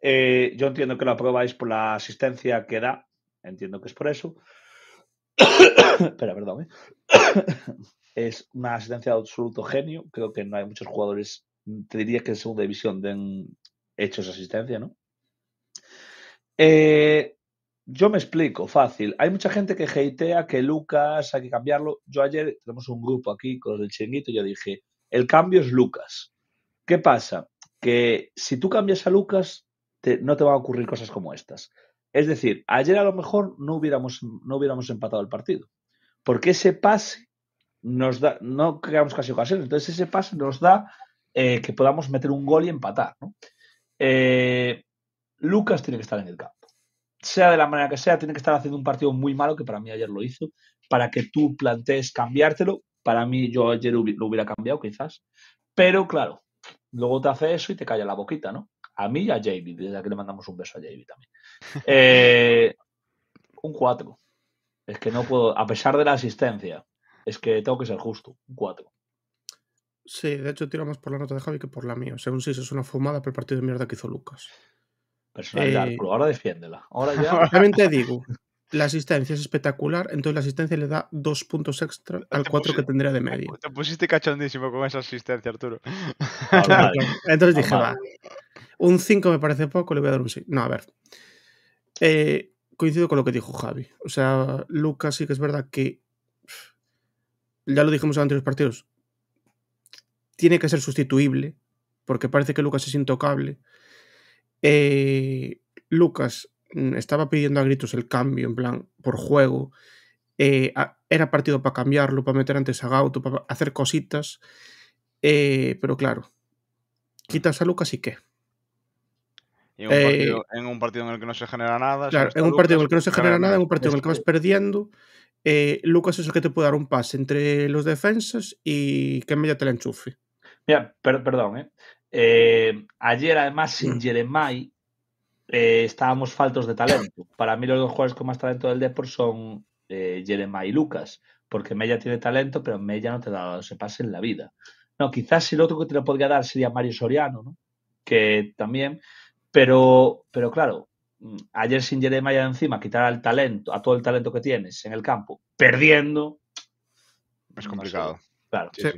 eh, yo entiendo que lo aprobáis por la asistencia que da. Entiendo que es por eso. *coughs* Espera, perdón. Eh. *coughs* es una asistencia de absoluto genio. Creo que no hay muchos jugadores, te diría que en segunda división den hechos asistencia, ¿no? Eh, yo me explico, fácil. Hay mucha gente que hatea que Lucas hay que cambiarlo. Yo ayer tenemos un grupo aquí con los del chinguito, yo dije, el cambio es Lucas. ¿Qué pasa? Que si tú cambias a Lucas, no te van a ocurrir cosas como estas. Es decir, ayer a lo mejor no hubiéramos, no hubiéramos empatado el partido. Porque ese pase nos da, no creamos casi ocasiones, entonces ese pase nos da eh, que podamos meter un gol y empatar. Eh, Lucas tiene que estar en el campo. Sea de la manera que sea, tiene que estar haciendo un partido muy malo, que para mí ayer lo hizo, para que tú plantees cambiártelo. Para mí, yo ayer lo hubiera cambiado, quizás. Pero claro, luego te hace eso y te calla la boquita, ¿no? A mí y a Javi, desde que le mandamos un beso a Javi también. *laughs* Eh, un 4. Es que no puedo, a pesar de la asistencia, es que tengo que ser justo, un 4. Sí, de hecho tiramos por la nota de Javi que por la mía. Según si es una fumada por el partido de mierda que hizo Lucas. Personalidad, eh, ahora defiéndela. Ahora ya. *laughs* digo, la asistencia es espectacular, entonces la asistencia le da dos puntos extra al cuatro que tendría de media. Te pusiste cachondísimo con esa asistencia, Arturo. *laughs* entonces dije, va. Un 5 me parece poco, le voy a dar un 6. No, a ver. Eh, coincido con lo que dijo Javi. O sea, Lucas sí que es verdad que. Ya lo dijimos en anteriores partidos. Tiene que ser sustituible, porque parece que Lucas es intocable. Eh, Lucas Mm, estaba pidiendo a gritos el cambio, en plan, por juego. Eh, era partido para cambiarlo, para meter antes a Gauto, para hacer cositas. Eh, pero claro, quitas a Lucas y qué. Eh, en, un partido, en, el que no se genera nada. Claro, en un partido en el que no se genera nada, en un partido en el que vas este. perdiendo. Lucas es el que te puede dar un pase entre los defensas y que en medio te la enchufe. Mira, perdón, ¿eh? ayer además sin mm. Jeremiah eh, estábamos faltos de talento. Para mí los dos jugadores con más talento del deporte son eh, y Lucas, porque Mella tiene talento, pero Mella no te da ese pase en la vida. No, quizás el otro que te lo podría dar sería Mario Soriano, ¿no? que también, pero, pero claro, mm, ayer sin ya encima, quitar al talento, a todo el talento que tienes en el campo, perdiendo. Es complicado. claro. Sí,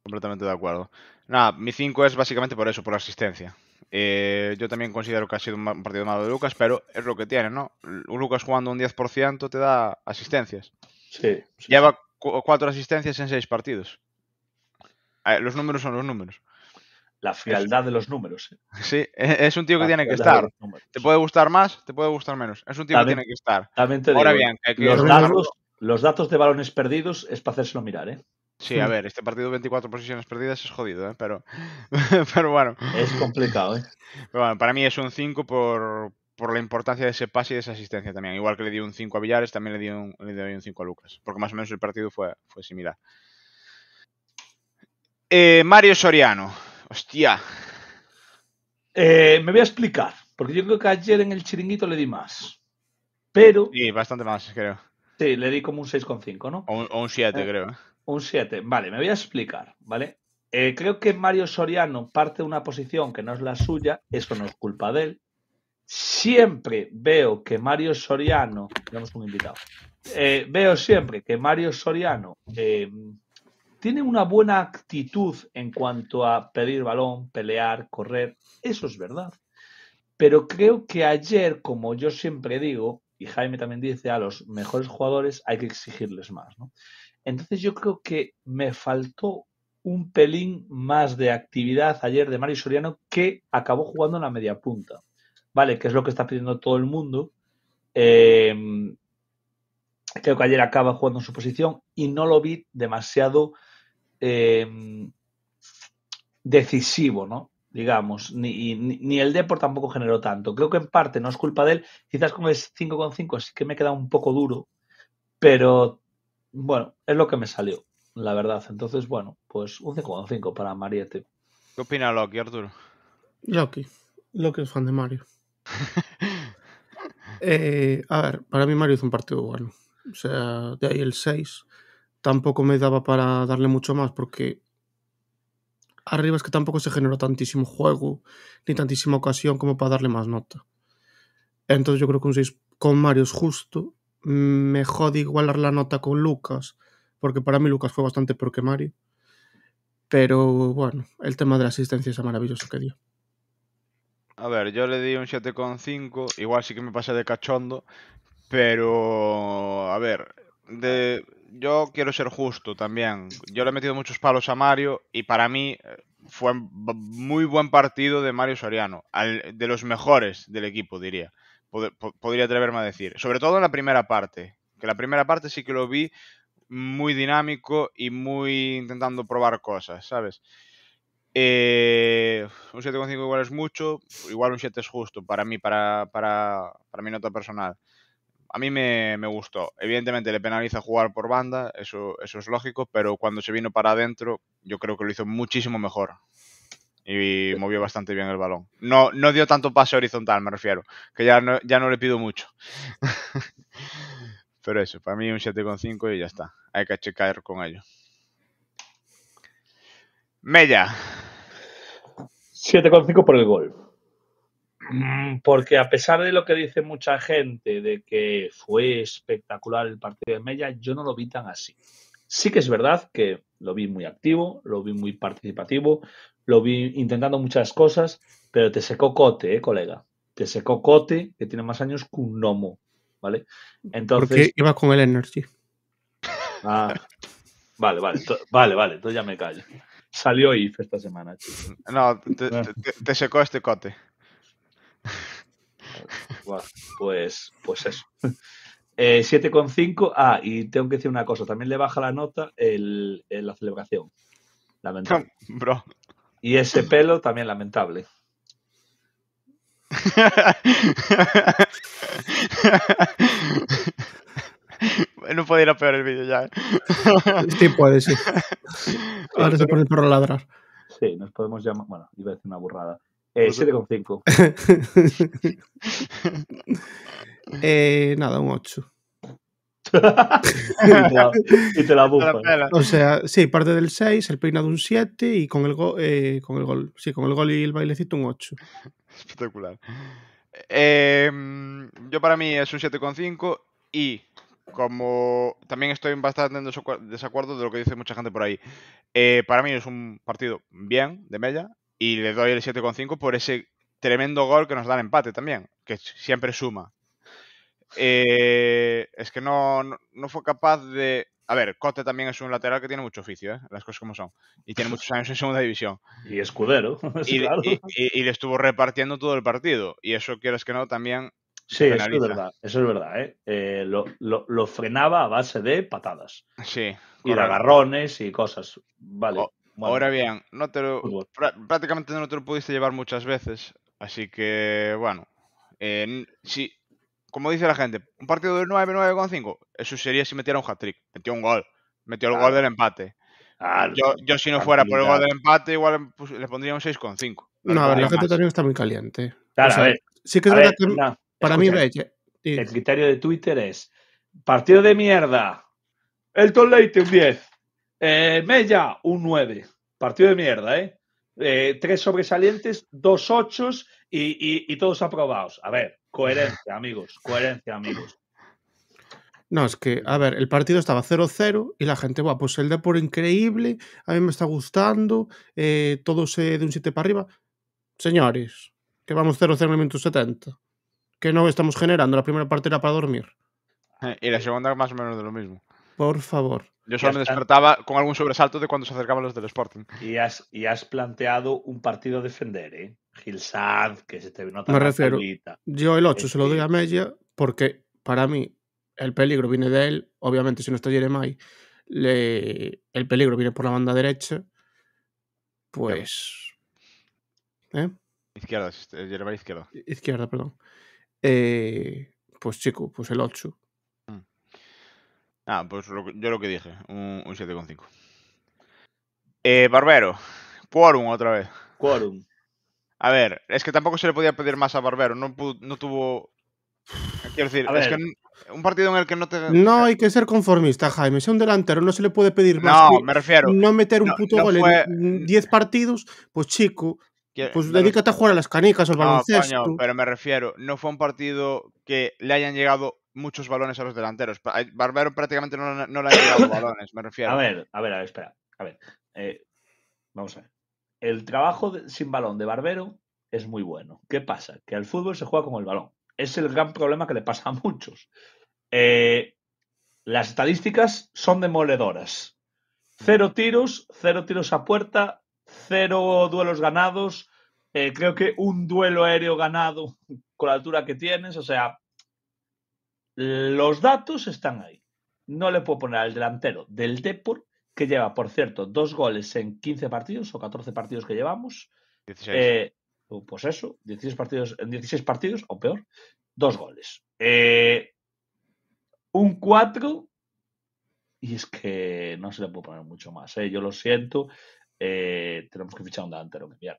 Completamente de acuerdo. Nada, mi 5 es básicamente por eso, por asistencia. Eh, yo también considero que ha sido un partido malo de Lucas, pero es lo que tiene, ¿no? Lucas jugando un 10% te da asistencias. Sí. Lleva cuatro asistencias en seis partidos. los números son los números. La frialdad de los números. Eh. *laughs* Sí, e, es, un tío que tiene que estar. Te puede gustar más, te puede gustar menos. Es un tío que tiene que estar. Ahora bien, los, datos, los datos de balones perdidos es para hacérselo mirar, ¿eh? Sí, hmm. a ver, este partido 24 posiciones perdidas es jodido, ¿eh? pero, *laughs* pero bueno. Es complicado, ¿eh? Pero bueno, para mí es un 5 por, la importancia de ese pase y de esa asistencia también. Igual que le di un 5 a Villares, también le di un, le un 5 a Lucas, porque más o menos el partido fue, fue similar. Eh, Mario Soriano, hostia. Eh, me voy a explicar, porque yo creo que ayer en el chiringuito le di más, pero... Sí, bastante más, creo. Sí, le di como un 6,5, ¿no? O un, o un 7, creo. Un 7. Vale, me voy a explicar, ¿vale? Eh, creo que Mario Soriano parte de una posición que no es la suya, eso no es culpa de él. Siempre veo que Mario Soriano, tenemos un invitado, eh, veo siempre que Mario Soriano eh, tiene una buena actitud en cuanto a pedir balón, pelear, correr, eso es verdad. Pero creo que ayer, como yo siempre digo, y Jaime también dice, a los mejores jugadores hay que exigirles más, ¿no? Entonces yo creo que me faltó un pelín más de actividad ayer de Mario Soriano que acabó jugando en la media punta. ¿Vale? Que es lo que está pidiendo todo el mundo. Em, creo que ayer acaba jugando en su posición y no lo vi demasiado em, decisivo, ¿no? Digamos, ni, ni, el Deport tampoco generó tanto. Creo que en parte no es culpa de él. Quizás como es con 5 así sí que me queda un poco duro, pero bueno, es lo que me salió, la verdad. Entonces, bueno, pues un 5,5 para Mariette. ¿Qué opina Loki, Arturo? Loki. Loki es fan de Mario. *laughs* Eh, a ver, para mí Mario es un partido bueno. O sea, de ahí el 6. Tampoco me daba para darle mucho más porque arriba es que tampoco se generó tantísimo juego ni tantísima ocasión como para darle más nota. Entonces yo creo que un 6 con Mario es justo me de igualar la nota con Lucas, porque para mí Lucas fue bastante Porque Mario. Pero bueno, el tema de la asistencia es maravilloso que dio. A ver, yo le di un 7,5, igual sí que me pasé de cachondo, pero a ver, de, yo quiero ser justo también. Yo le he metido muchos palos a Mario y para mí eh, fue muy buen partido de Mario Soriano, de los mejores del equipo, diría podría atreverme a decir. Sobre todo en la primera parte, que la primera parte sí que lo vi muy dinámico y muy intentando probar cosas, ¿sabes? Eh, un 7,5 igual es mucho, igual un 7 es justo para mí, para, para, mi nota personal. A mí me, me, gustó. Evidentemente le penaliza jugar por banda, eso, eso es lógico, pero cuando se vino para adentro, yo creo que lo hizo muchísimo mejor y pues movió bastante bien el balón. No, no dio tanto paso horizontal, me refiero, que ya no, ya no le pido mucho. *laughs* Pero eso, para mí un 7,5 y ya está. Hay que checar con ello. Mella. 7,5 por el gol. Mm, porque a pesar de lo que dice mucha gente de que fue espectacular el partido de Mella, yo no lo vi tan así. Sí que es verdad que lo vi muy activo, lo vi muy participativo, lo vi intentando muchas cosas, pero te secó Cote, eh, colega. Te secó Cote, que tiene más años que un gnomo, ¿vale? Entonces... Porque ibas con el Energy. *laughs* Ah, vale, vale, vale, vale, entonces ya me callo. Salió IF esta semana, No, te, secó este Cote. *laughs* pues, pues eso. 7,5. Eh, ah, y tengo que decir una cosa. También le baja la nota el, la celebración. Lamentable. *laughs* Bro. Y ese pelo también lamentable. *laughs* no puede ir a peor el vídeo ya. ¿eh? *laughs* Sí, puede, sí. Ahora se pone por ladrar. Sí, nos podemos llamar. Bueno, iba a decir una burrada. Eh, 7,5. Pues *laughs* eh, nada, un 8. *laughs* y te la, O sea, sí, parte del 6, el peinado un 7 y con el, eh, con el gol. Sí, con el gol y el bailecito un 8. *laughs* Espectacular. Em, yo para mí es un 7,5 y como también estoy bastante en desacuerdo de lo que dice mucha gente por ahí, eh, para mí es un partido bien de Mella y le doy el 7,5 por ese tremendo gol que nos da el empate también, que siempre suma. Eh, es que no, fue capaz de. A ver, Cote también es un lateral que tiene mucho oficio, ¿eh? las cosas como son. Y tiene muchos años en segunda división. *laughs* Y escudero. *laughs* Y, le estuvo repartiendo todo el partido. Y eso, quieres que no, también. Sí, eso es verdad. Eso es verdad ¿eh? lo, frenaba a base de patadas. Sí. Y de agarrones y cosas. Vale. Ahora bien, no te prácticamente no te lo pudiste llevar muchas veces. Así que, bueno. sí, como dice la gente, un partido de 9, 9,5. Eso sería si metiera un hat-trick. Metió un gol. Metió el gol del empate. yo, si no fuera por el gol del empate, igual pues, le pondría un 6,5. No, la gente también está muy caliente. que que para mí El criterio de Twitter es partido de mierda. Elton Leite un 10. Eh, Mella un 9. Partido de mierda, ¿eh? Eh, tres sobresalientes, dos ochos y, todos aprobados. A ver, coherencia, *laughs* amigos, coherencia, amigos. No, es que, a ver, el partido estaba 0-0 y la gente, va, pues el por increíble, a mí me está gustando, eh, todos de un 7 para arriba. Señores, que vamos 0-0 en el minuto 70. Que no estamos generando, la primera parte era para dormir. *laughs* Y la segunda más o menos de lo mismo. Por favor. Yo solo me despertaba con algún sobresalto de cuando se acercaban los del Sporting. Y has, y has planteado un partido a defender, ¿eh? Gil Sanz, que se te nota refiero, Yo el 8 se lo doy a Mella porque para mí el peligro viene de él. Obviamente, si no está Jeremai, le... el peligro viene por la banda derecha. Pues. ¿Eh? Izquierda, Jeremai izquierda. Izquierda, perdón. Eh, pues chico, pues el 8. Ah, pues yo lo que dije, un, 7,5. Eh, Barbero, quórum otra vez. Quórum. A ver, es que tampoco se le podía pedir más a Barbero, no, tuvo... Quiero decir, es que un partido en el que no te... No, hay que ser conformista, Jaime. Si un delantero no se le puede pedir más... No, me refiero. No meter un puto gol en 10 partidos, pues chico, pues dedícate a jugar a las canicas o al no, baloncesto. pero me refiero, no fue un partido que le hayan llegado muchos balones a los delanteros. Barbero prácticamente no, le ha llegado balones, me refiero. A ver, a ver, a ver, espera. A ver, eh, vamos a ver. El trabajo sin balón de Barbero es muy bueno. ¿Qué pasa? Que al fútbol se juega con el balón. Es el gran problema que le pasa a muchos. Eh, las estadísticas son demoledoras. Cero tiros, cero tiros a puerta, cero duelos ganados. Eh, creo que un duelo aéreo ganado con la altura que tienes. O sea, los datos están ahí. No le puedo poner al delantero del Depor, que lleva, por cierto, dos goles en 15 partidos o 14 partidos que llevamos. 16. Eh, pues eso, 16 partidos, en 16 partidos o peor, dos goles. Eh, un 4 y es que no se le puede poner mucho más. Eh. Yo lo siento, tenemos que fichar un delantero que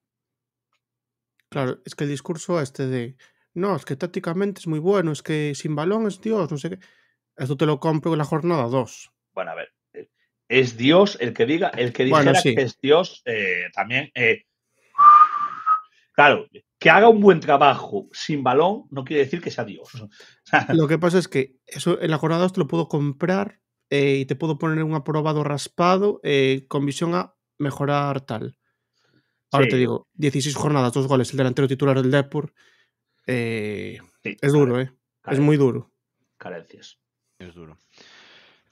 Claro, es que el discurso este de no, es que tácticamente es muy bueno, es que sin balón es Dios, no sé qué. Esto te lo compro en la jornada 2. Bueno, a ver, eh, es Dios el que diga, el que diga que es Dios eh, también. Eh, claro, que haga un buen trabajo sin balón no quiere decir que sea Dios. Mm. *laughs* lo que pasa es que eso en la jornada 2 te lo puedo comprar y te puedo poner un aprobado raspado con visión a mejorar tal. Ahora te digo, 16 jornadas, dos goles, el delantero titular del Depor. Eh, es duro, ¿eh? Es muy duro. Carencias. Es duro.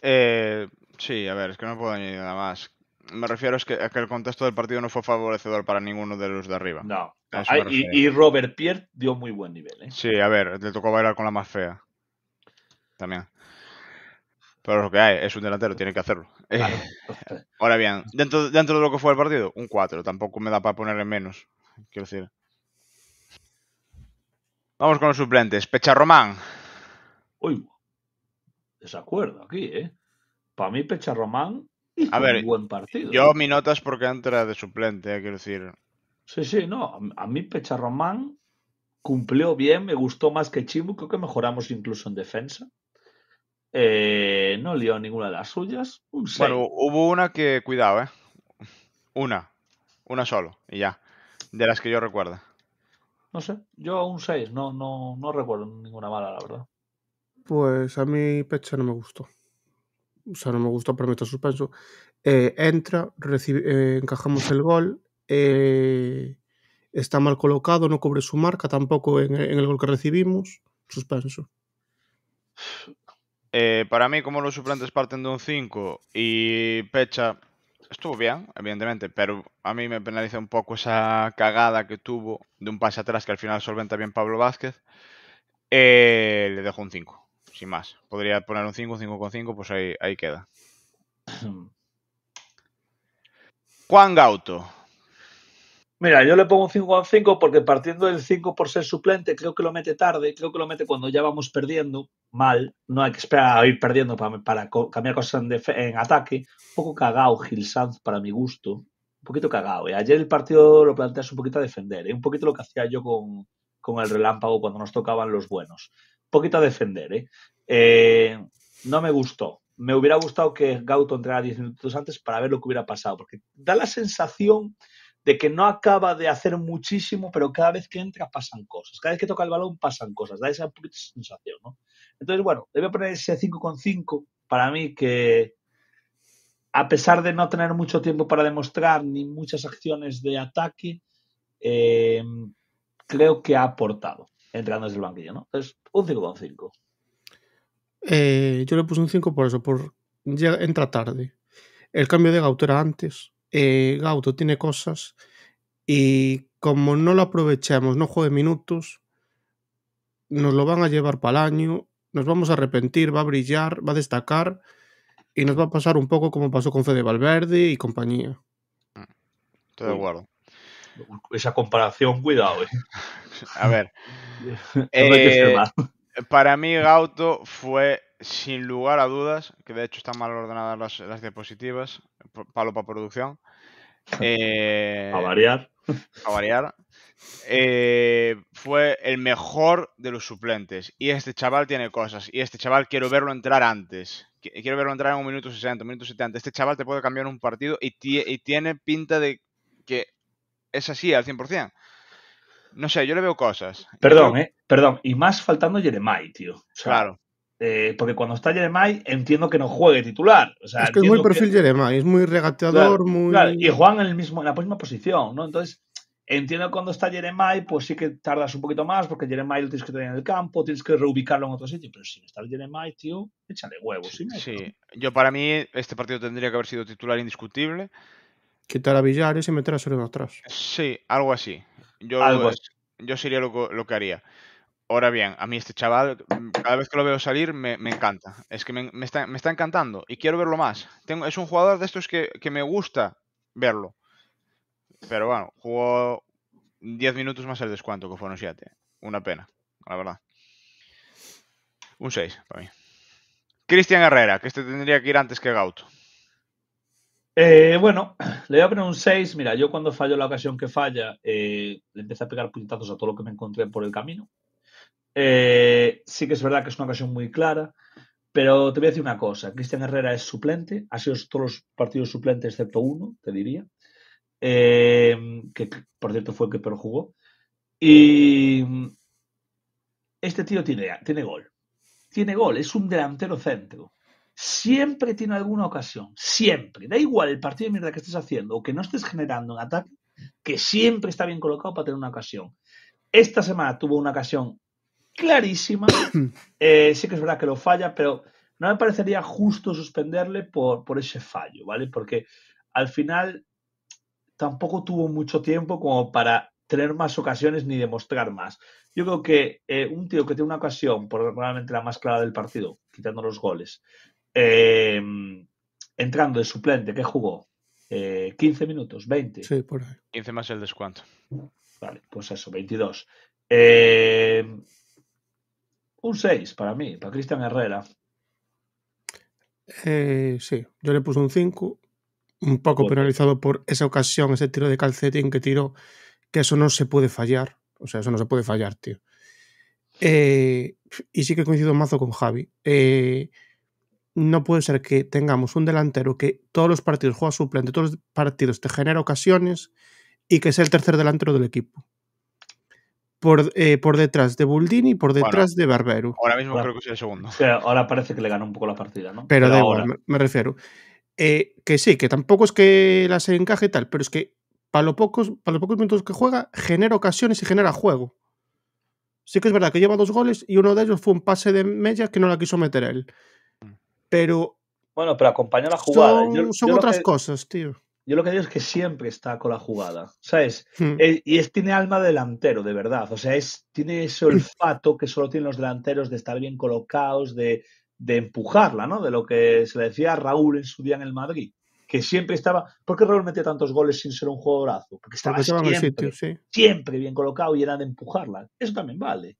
Eh, sí, a ver, es que no puedo añadir nada más. Me refiero es que, a que el contexto del partido no fue favorecedor para ninguno de los de arriba. No. Ah, y, Robert Pierre dio muy buen nivel. ¿eh? Sí, a ver, le tocó bailar con la más fea. También. Pero lo que hay, es un delantero, tiene que hacerlo. *laughs* Ahora bien, dentro, dentro de lo que fue el partido, un 4. Tampoco me da para ponerle menos. Quiero decir. Vamos con los suplentes. Pecharromán. Uy, desacuerdo aquí, ¿eh? Para mí Pecharromán Román a ver, un buen partido. Yo ¿eh? mi notas porque entra de suplente, eh, quiero decir. Sí, sí, no. A mí Pecha Román cumplió bien, me gustó más que Chimu, creo que mejoramos incluso en defensa. Eh, no lió ninguna de las suyas. bueno, hubo una que, cuidado, ¿eh? Una. Una solo, y ya. De las que yo recuerdo. No sé, yo un 6, no, no, no recuerdo ninguna mala, la verdad. Pues a mí Pecha no me gustó. O sea, no me gustó, para me este suspenso. Eh, entra, eh, encajamos el gol. Eh, está mal colocado, no cubre su marca tampoco en, el gol que recibimos. Suspenso. para mí, como los suplentes parten de un 5 y Pecha estuvo bien, evidentemente, pero a mí me penaliza un poco esa cagada que tuvo de un pase atrás que al final solventa bien Pablo Vázquez. Eh, le dejo un 5, sin más. Podría poner un 5, 5,5, pues ahí, ahí queda. *clears throat* Juan Gauto. Mira, yo le pongo un 5 a 5 porque partiendo del 5 por ser suplente, creo que lo mete tarde, creo que lo mete cuando ya vamos perdiendo, mal, no hay que esperar a ir perdiendo para, cambiar cosas en, ataque. Un poco cagao Gil Sanz para mi gusto, un poquito cagao. Eh. Ayer el partido lo planteas un poquito a defender, eh. un poquito lo que hacía yo con, el relámpago cuando nos tocaban los buenos. Un poquito a defender, eh. no me gustó, me hubiera gustado que Gauto entrara 10 minutos antes para ver lo que hubiera pasado, porque da la sensación de que no acaba de hacer muchísimo, pero cada vez que entra pasan cosas. Cada vez que toca el balón pasan cosas. Da esa sensación, ¿no? Entonces, bueno, le voy a poner ese 5,5 para mí que, a pesar de no tener mucho tiempo para demostrar ni muchas acciones de ataque, eh, creo que ha aportado entrando desde el banquillo, ¿no? Es un 5,5. Eh, yo le puse un 5 por eso, por entra tarde. El cambio de Gautera antes, eh, Gauto tiene cosas y como no lo aprovechemos, no juegue minutos, nos lo van a llevar para el año, nos vamos a arrepentir, va a brillar, va a destacar y nos va a pasar un poco como pasó con Fede Valverde y compañía. Mm, estoy de acuerdo. Esa comparación, cuidado. Eh. *laughs* A ver. *laughs* Eh, para mí, Gauto fue sin lugar a dudas, que de hecho están mal ordenadas las, diapositivas, palo para producción. *laughs* Eh, a variar. A variar. Eh, fue el mejor de los suplentes. Y este chaval tiene cosas. Y este chaval quiero verlo entrar antes. Quiero verlo entrar en un minuto 60, un minuto 70. Este chaval te puede cambiar un partido y, tiene pinta de que es así al 100%. No sé, yo le veo cosas. Perdón, eh, perdón. Y más faltando Yeremay, tío. claro. Eh, porque cuando está Jeremai, entiendo que no juegue titular. es que es muy perfil que... es muy regateador, muy. y Juan en, el mismo, en la misma posición, ¿no? Entonces, entiendo que cuando está Jeremai, pues sí que tardas un poquito más, porque Jeremai lo tienes que tener en el campo, tienes que reubicarlo en otro sitio. Pero si no está Jeremai, tío, échale huevos. Sí, yo para mí, este partido tendría que haber sido titular indiscutible. Quitar a Villares y meter a Serena atrás. Sí, algo así. Yo, algo yo sería lo, lo que haría. Ahora bien, a mí este chaval, mm, cada vez que lo veo salir, me, encanta. Es que me, está, encantando y quiero verlo más. Tengo, es un jugador de estos que, me gusta verlo. Pero bueno, jugó 10 minutos más el descuento, que fueron 7. Una pena, la verdad. Un 6 para mí. Cristian Herrera, que este tendría que ir antes que Gauto. Eh, bueno, *clears throat* le voy a poner un 6. Mira, yo cuando fallo la ocasión que falla, eh, le empecé a pegar puñetazos a todo lo que me encontré por el camino. Eh, sí que es verdad que es una ocasión muy clara, pero te voy a decir una cosa. Cristian Herrera es suplente, ha sido todos los partidos suplentes excepto uno, te diría, eh, que por cierto fue el que pero jugó. Y este tío tiene, tiene gol, tiene gol, es un delantero centro. Siempre tiene alguna ocasión, siempre. Da igual el partido de mierda que estés haciendo o que no estés generando un ataque, que siempre está bien colocado para tener una ocasión. Esta semana tuvo una ocasión clarísima. *coughs* Eh, sí que es verdad que lo falla, pero no me parecería justo suspenderle por, ese fallo, ¿vale? Porque al final tampoco tuvo mucho tiempo como para tener más ocasiones ni demostrar más. Yo creo que eh, un tío que tiene una ocasión, probablemente la más clara del partido, quitando los goles, em, entrando de suplente, que jugó? 15 eh, minutos, 20. Sí, por ahí. 15 más el descuento. Vale, pues eso, 22. Un 6 para mí, para Cristian Herrera. Eh, sí, yo le puse un 5, un poco penalizado por esa ocasión, ese tiro de calcetín que tiró, que eso no se puede fallar. O sea, eso no se puede fallar, tío. Eh, y sí que coincido un mazo con Javi. Eh, no puede ser que tengamos un delantero que todos los partidos juega suplente, todos los partidos te genera ocasiones y que sea el tercer delantero del equipo. Eh, por, detrás de Buldini y por detrás de Barbero. Ahora mismo creo que es el segundo. ahora parece que le ganó un poco la partida, ¿no? Pero, ahora... igual, me, refiero. Eh, que sí, que tampoco es que la se encaje y tal, pero es que para, pocos, para los pocos minutos que juega, genera ocasiones y genera juego. Sí que es verdad que lleva dos goles y uno de ellos fue un pase de Mella que no la quiso meter él. Mm. Pero. Bueno, pero acompañar la jugada. Son, otras cosas, tío. Yo lo que digo es que siempre está con la jugada, ¿sabes? Hmm. Eh, y es, tiene alma delantero, de verdad. O sea, es, tiene ese hmm. olfato que solo tienen los delanteros de estar bien colocados, de, empujarla, ¿no? De lo que se le decía a Raúl en su día en el Madrid, que siempre estaba. ¿Por qué Raúl metía tantos goles sin ser un jugadorazo? Porque estaba, siempre, siempre bien colocado y era de empujarla. Eso también vale.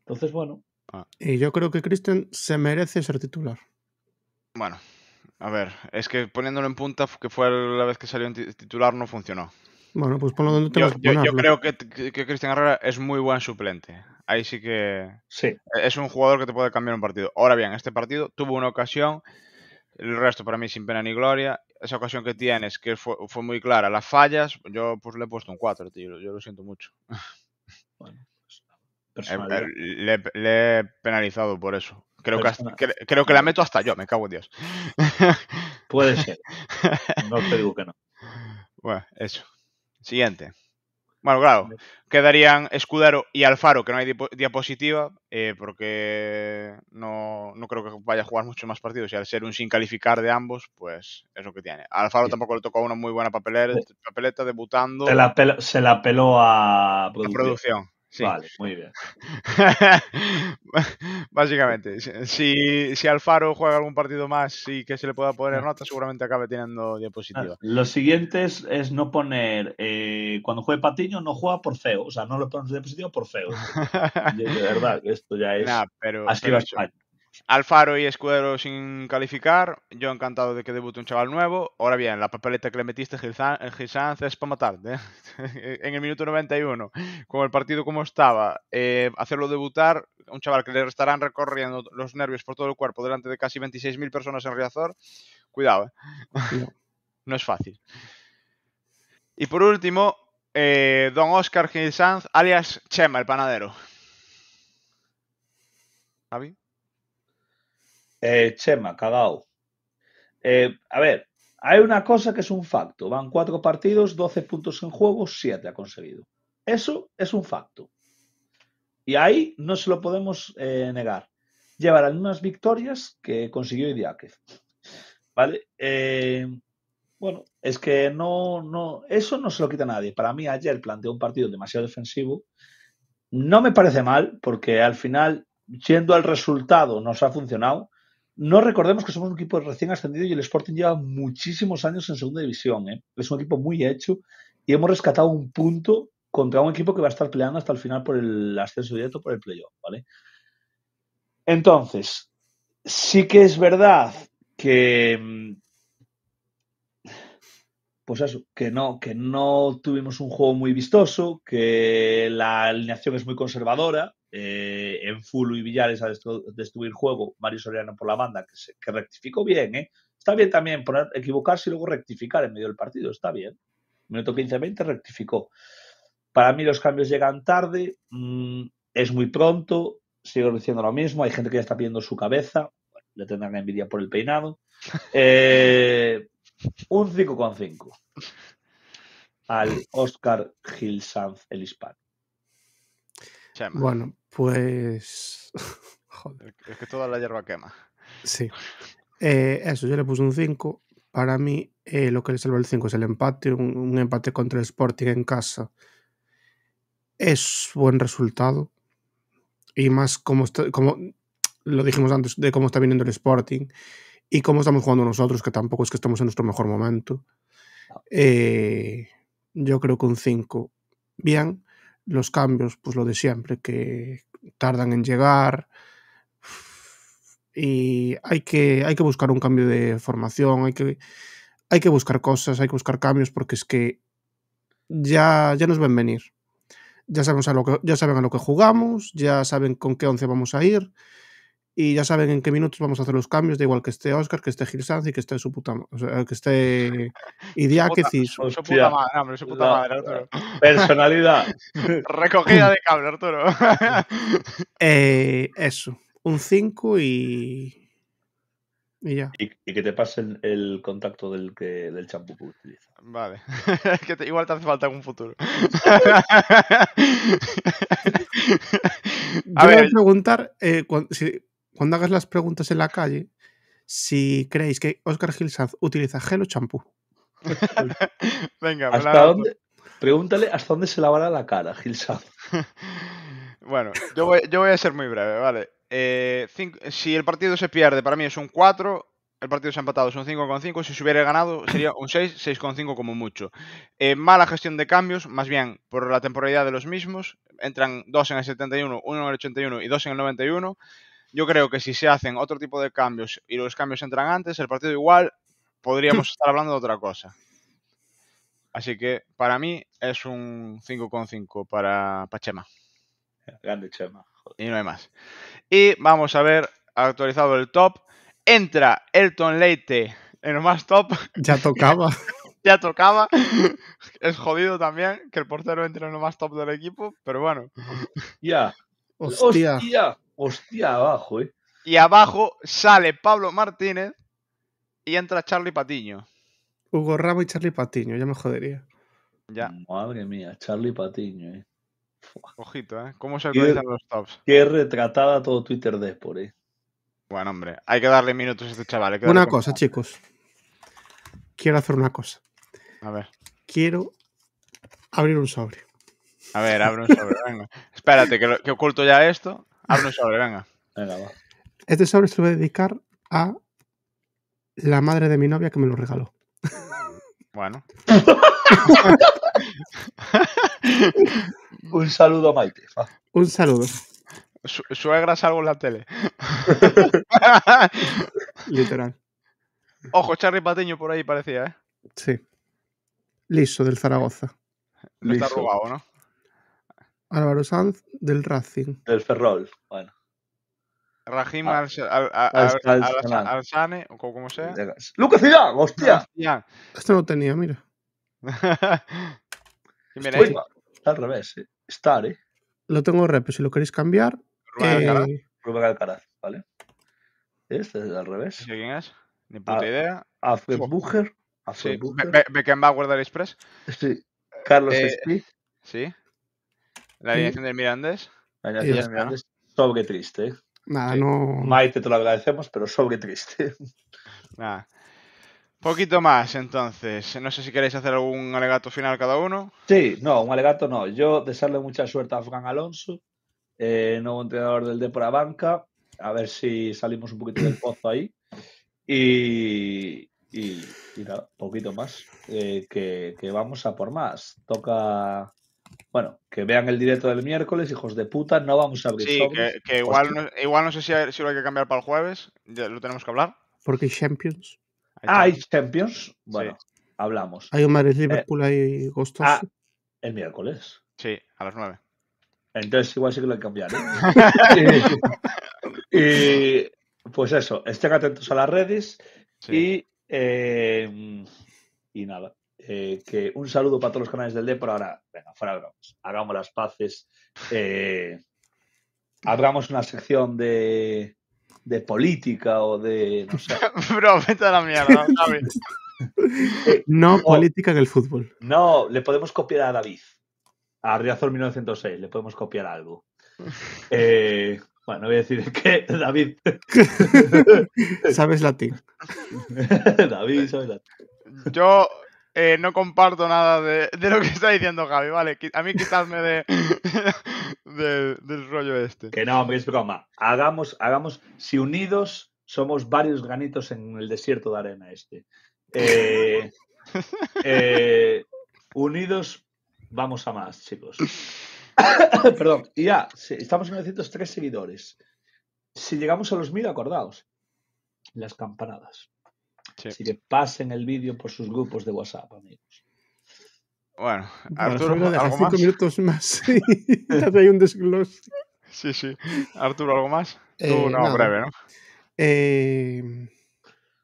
Entonces, bueno. Ah. Y yo creo que Christian se merece ser titular. Bueno, a ver, es que poniéndolo en punta, que fue la vez que salió en titular, no funcionó. Bueno, pues ponlo donde te yo, yo, creo que, Cristian Herrera es muy buen suplente. Ahí sí que sí. E, es un jugador que te puede cambiar un partido. Ahora bien, este partido tuvo una ocasión, el resto para mí sin pena ni gloria. Esa ocasión que tienes, que fue, muy clara, las fallas, yo pues le he puesto un 4, tío, yo lo siento mucho. Bueno, pues, *laughs* eh, eh, le he penalizado por eso creo, que, la meto hasta yo, me cago en Dios. *laughs* Puede ser. No te digo que no. Bueno, eso. Siguiente. Bueno, claro, quedarían Escudero y Alfaro, que no hay diapositiva, eh, porque no, creo que vaya a jugar muchos más partidos. Y al ser un sin calificar de ambos, pues es lo que tiene. Alfaro tampoco le tocó una muy buena papeleta, debutando. Se la, peló, a producción. Vale, muy bien. *laughs* Básicamente, si, Alfaro juega algún partido más y que se le pueda poner nota, seguramente acabe teniendo diapositiva. Ah, lo siguiente es, no poner, eh, cuando juegue Patiño, no juega por feo, o sea, no le pones diapositiva por feo. *laughs* de verdad, esto ya es... pero, Alfaro y Escudero sin calificar. Yo encantado de que debute un chaval nuevo. Ahora bien, la papeleta que le metiste Sanz es para matar ¿eh? *laughs* en el minuto 91, con el partido como estaba, eh, hacerlo debutar, un chaval que le estarán recorriendo los nervios por todo el cuerpo delante de casi 26.000 personas en Riazor. Cuidado, ¿eh? *laughs* no es fácil. Y por último, don Oscar Sanz alias Chema, el panadero. ¿Javi? Eh, Chema, cagao. Eh, a ver, hay una cosa que es un facto. Van cuatro partidos, 12 puntos en juego, siete ha conseguido. Eso es un facto. Y ahí no se lo podemos eh, negar. Llevar algunas victorias que consiguió Idiáquez. ¿Vale? Eh, bueno, es que no, no, eso no se lo quita nadie. Para mí ayer planteó un partido demasiado defensivo. No me parece mal, porque al final, siendo el resultado, nos ha funcionado. No recordemos que somos un equipo recién ascendido y el Sporting lleva muchísimos años en segunda división. ¿eh? Es un equipo muy hecho y hemos rescatado un punto contra un equipo que va a estar peleando hasta el final por el ascenso directo, por el playoff. ¿vale? Entonces, sí que es verdad que mm, pues eso, que no, que no tuvimos un juego muy vistoso, que la alineación es muy conservadora, eh, en Fulu y Villares a destruir juego, Mario Soriano por la banda, que, rectificó bien, ¿eh? Está bien también poner, equivocarse y luego rectificar en medio del partido, está bien. Minuto 15-20 rectificó. Para mí los cambios llegan tarde, mm, es muy pronto, sigo diciendo lo mismo, hay gente que ya está pidiendo su cabeza, le tendrán envidia por el peinado. *laughs* Eh, con 5 al Oscar Gil Sanz, el hispano. Bueno, pues. *laughs* Joder. Es que toda la hierba quema. Sí. Eh, eso, yo le puse un 5. Para mí, eh, lo que le salva el 5 es el empate, un, empate contra el Sporting en casa. Es buen resultado. Y más como, como lo dijimos antes, de cómo está viniendo el Sporting y cómo estamos jugando nosotros, que tampoco es que estamos en nuestro mejor momento. Eh, yo creo que un 5. Bien los cambios, pues lo de siempre, que tardan en llegar. Y hay que, hay que buscar un cambio de formación, hay que, hay que buscar cosas, hay que buscar cambios, porque es que ya, ya nos ven venir. Ya, sabemos a lo que, ya saben a lo que jugamos, ya saben con qué once vamos a ir y ya saben en qué minutos vamos a hacer los cambios, da igual que esté Oscar, que esté Gil Sanz y que esté su puta o sea, que esté Idiáquez *laughs* y su, puta madre, hombre, su puta madre, Arturo. *laughs* Personalidad. *laughs* Recogida de cable, Arturo. Eh, eso, un 5 y y ya. Y, que te pasen el, contacto del que del champú que utiliza. Vale. igual te hace falta algún futuro. voy a preguntar eh, cuando hagas las preguntas en la calle, si creéis que Oscar Gilsad... utiliza gel o champú. *laughs* Venga, pregúntale hasta dónde se lavará la cara, Gilsad... *laughs* bueno, yo voy, a ser muy breve, ¿vale? Eh, si el partido se pierde, para mí es un 4, el partido se ha empatado, es un 5,5. Si se hubiera ganado, sería un 6, 6,5 como mucho. Eh, mala gestión de cambios, más bien por la temporalidad de los mismos. Entran dos en el 71, uno en el 81 y dos en el 91. Yo creo que si se hacen otro tipo de cambios y los cambios entran antes, el partido igual podríamos *laughs* estar hablando de otra cosa. Así que para mí es un 5,5 para, para Chema. Grande Chema. Y no hay más. Y vamos a ver, actualizado el top. Entra Elton Leite en lo más top. *laughs* Ya tocaba. *laughs* ya tocaba. Es jodido también que el portero entre en lo más top del equipo, pero bueno. Ya. Hostia. Hostia, abajo, eh. Y abajo sale Pablo Martínez y entra Charlie Patiño. Hugo Rabo y Charlie Patiño, ya me jodería. Ya. Madre mía, Charlie Patiño, eh. Ojito, ¿eh? ¿Cómo se actualizan los tops? Qué retratada todo Twitter de por, eh. Bueno, hombre, hay que darle minutos a este chaval. una cosa, chicos. Quiero hacer una cosa. A ver. Quiero abrir un sobre. A ver, abre un sobre, Espérate, que, oculto ya esto. Abre un sobre, venga. Este sobre se lo voy a dedicar a la madre de mi novia que me lo regaló. Bueno. *laughs* un saludo, Maite. Un saludo. suegra salvo en la tele. *laughs* Literal. Ojo, Charlie Pateño por ahí parecía, ¿eh? Sí. Liso del Zaragoza. Lo está robado, ¿no? Álvaro Sanz del Racing. Del Ferrol, bueno. Rajim ah, al, al, o como sea. ¡Lucas Zidane! ¡Hostia! Esto no tenía, mira. está al revés. Eh. Star, ¿eh? Lo tengo rep, si lo queréis cambiar. Rubén, eh... Alcaraz, ¿vale? Este es al revés. ¿Quién es? Ni puta idea. Alfred Bucher. Sí. Be Beckenbauer Express. Sí. Carlos eh, Sí. ¿La dirección del Mirandés? La dirección del Mirandés, sobre triste. Maite, te lo agradecemos, pero sobre triste. *laughs* Nada. Poquito más, entonces. No sé si queréis hacer algún alegato final cada uno. Sí, no, un alegato no. Yo desearle mucha suerte a Fran Alonso, eh, nuevo entrenador del Depor Banca. A ver si salimos un poquito del *clears throat* pozo ahí. Y, y, nada, poquito más. Eh, que, que, vamos a por más. Toca bueno, que vean el directo del miércoles, hijos de puta, no vamos a abrir. Sí, que, igual, no, sé si, si, lo hay que cambiar para el jueves, lo tenemos que hablar. Porque hay Champions. Ah, hay Champions. Bueno, hablamos. Hay un Madrid eh, Liverpool ahí costoso. Ah, el miércoles. Sí, a las nueve. Entonces igual sí que lo hay que cambiar. ¿eh? *laughs* y, pues eso, estén atentos a las redes y, eh, y nada. Eh, que un saludo para todos los canales del D, pero ahora, venga, fuera bromas, hagamos las paces. Eh, hagamos una sección de, de política o de. No sé. *laughs* vete la mierda, David. *laughs* no política en el fútbol. No, le podemos copiar a David. A Riazor 1906, le podemos copiar algo. *laughs* Eh, bueno, voy a decir que David. sabes latín. David, sabes latín. Yo eh, no comparto nada de, lo que está diciendo Javi, ¿vale? A mí quitarme *laughs* del rollo este. Que no, es broma. Hagamos, hagamos, si unidos somos varios granitos en el desierto de arena este. Eh, *laughs* eh, unidos vamos a más, chicos. *coughs* Perdón, y ya, estamos en 903 seguidores. Si llegamos a los mil, acordaos, las campanadas si le que pasen el vídeo por sus grupos de WhatsApp, amigos. Bueno, Arturo, ¿algo más? minutos más. *laughs* Sí, hay un desglose. Sí, sí. Arturo, ¿algo más? Eh, Tú, no, breve, ¿no? Eh,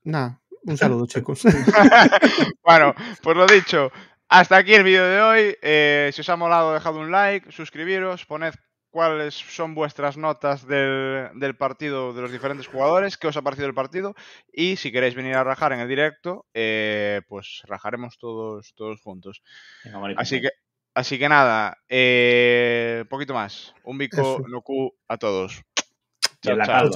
nada, un saludo, *laughs* chicos. *laughs* bueno, pues lo dicho. Hasta aquí el vídeo de hoy. Eh, si os ha molado, dejad un like, suscribiros, poned cuáles son vuestras notas del, partido de los diferentes jugadores, qué os ha parecido el partido y si queréis venir a rajar en el directo, eh, pues rajaremos todos, todos juntos. así que, así que nada, un eh, poquito más. Un bico no a todos. chao.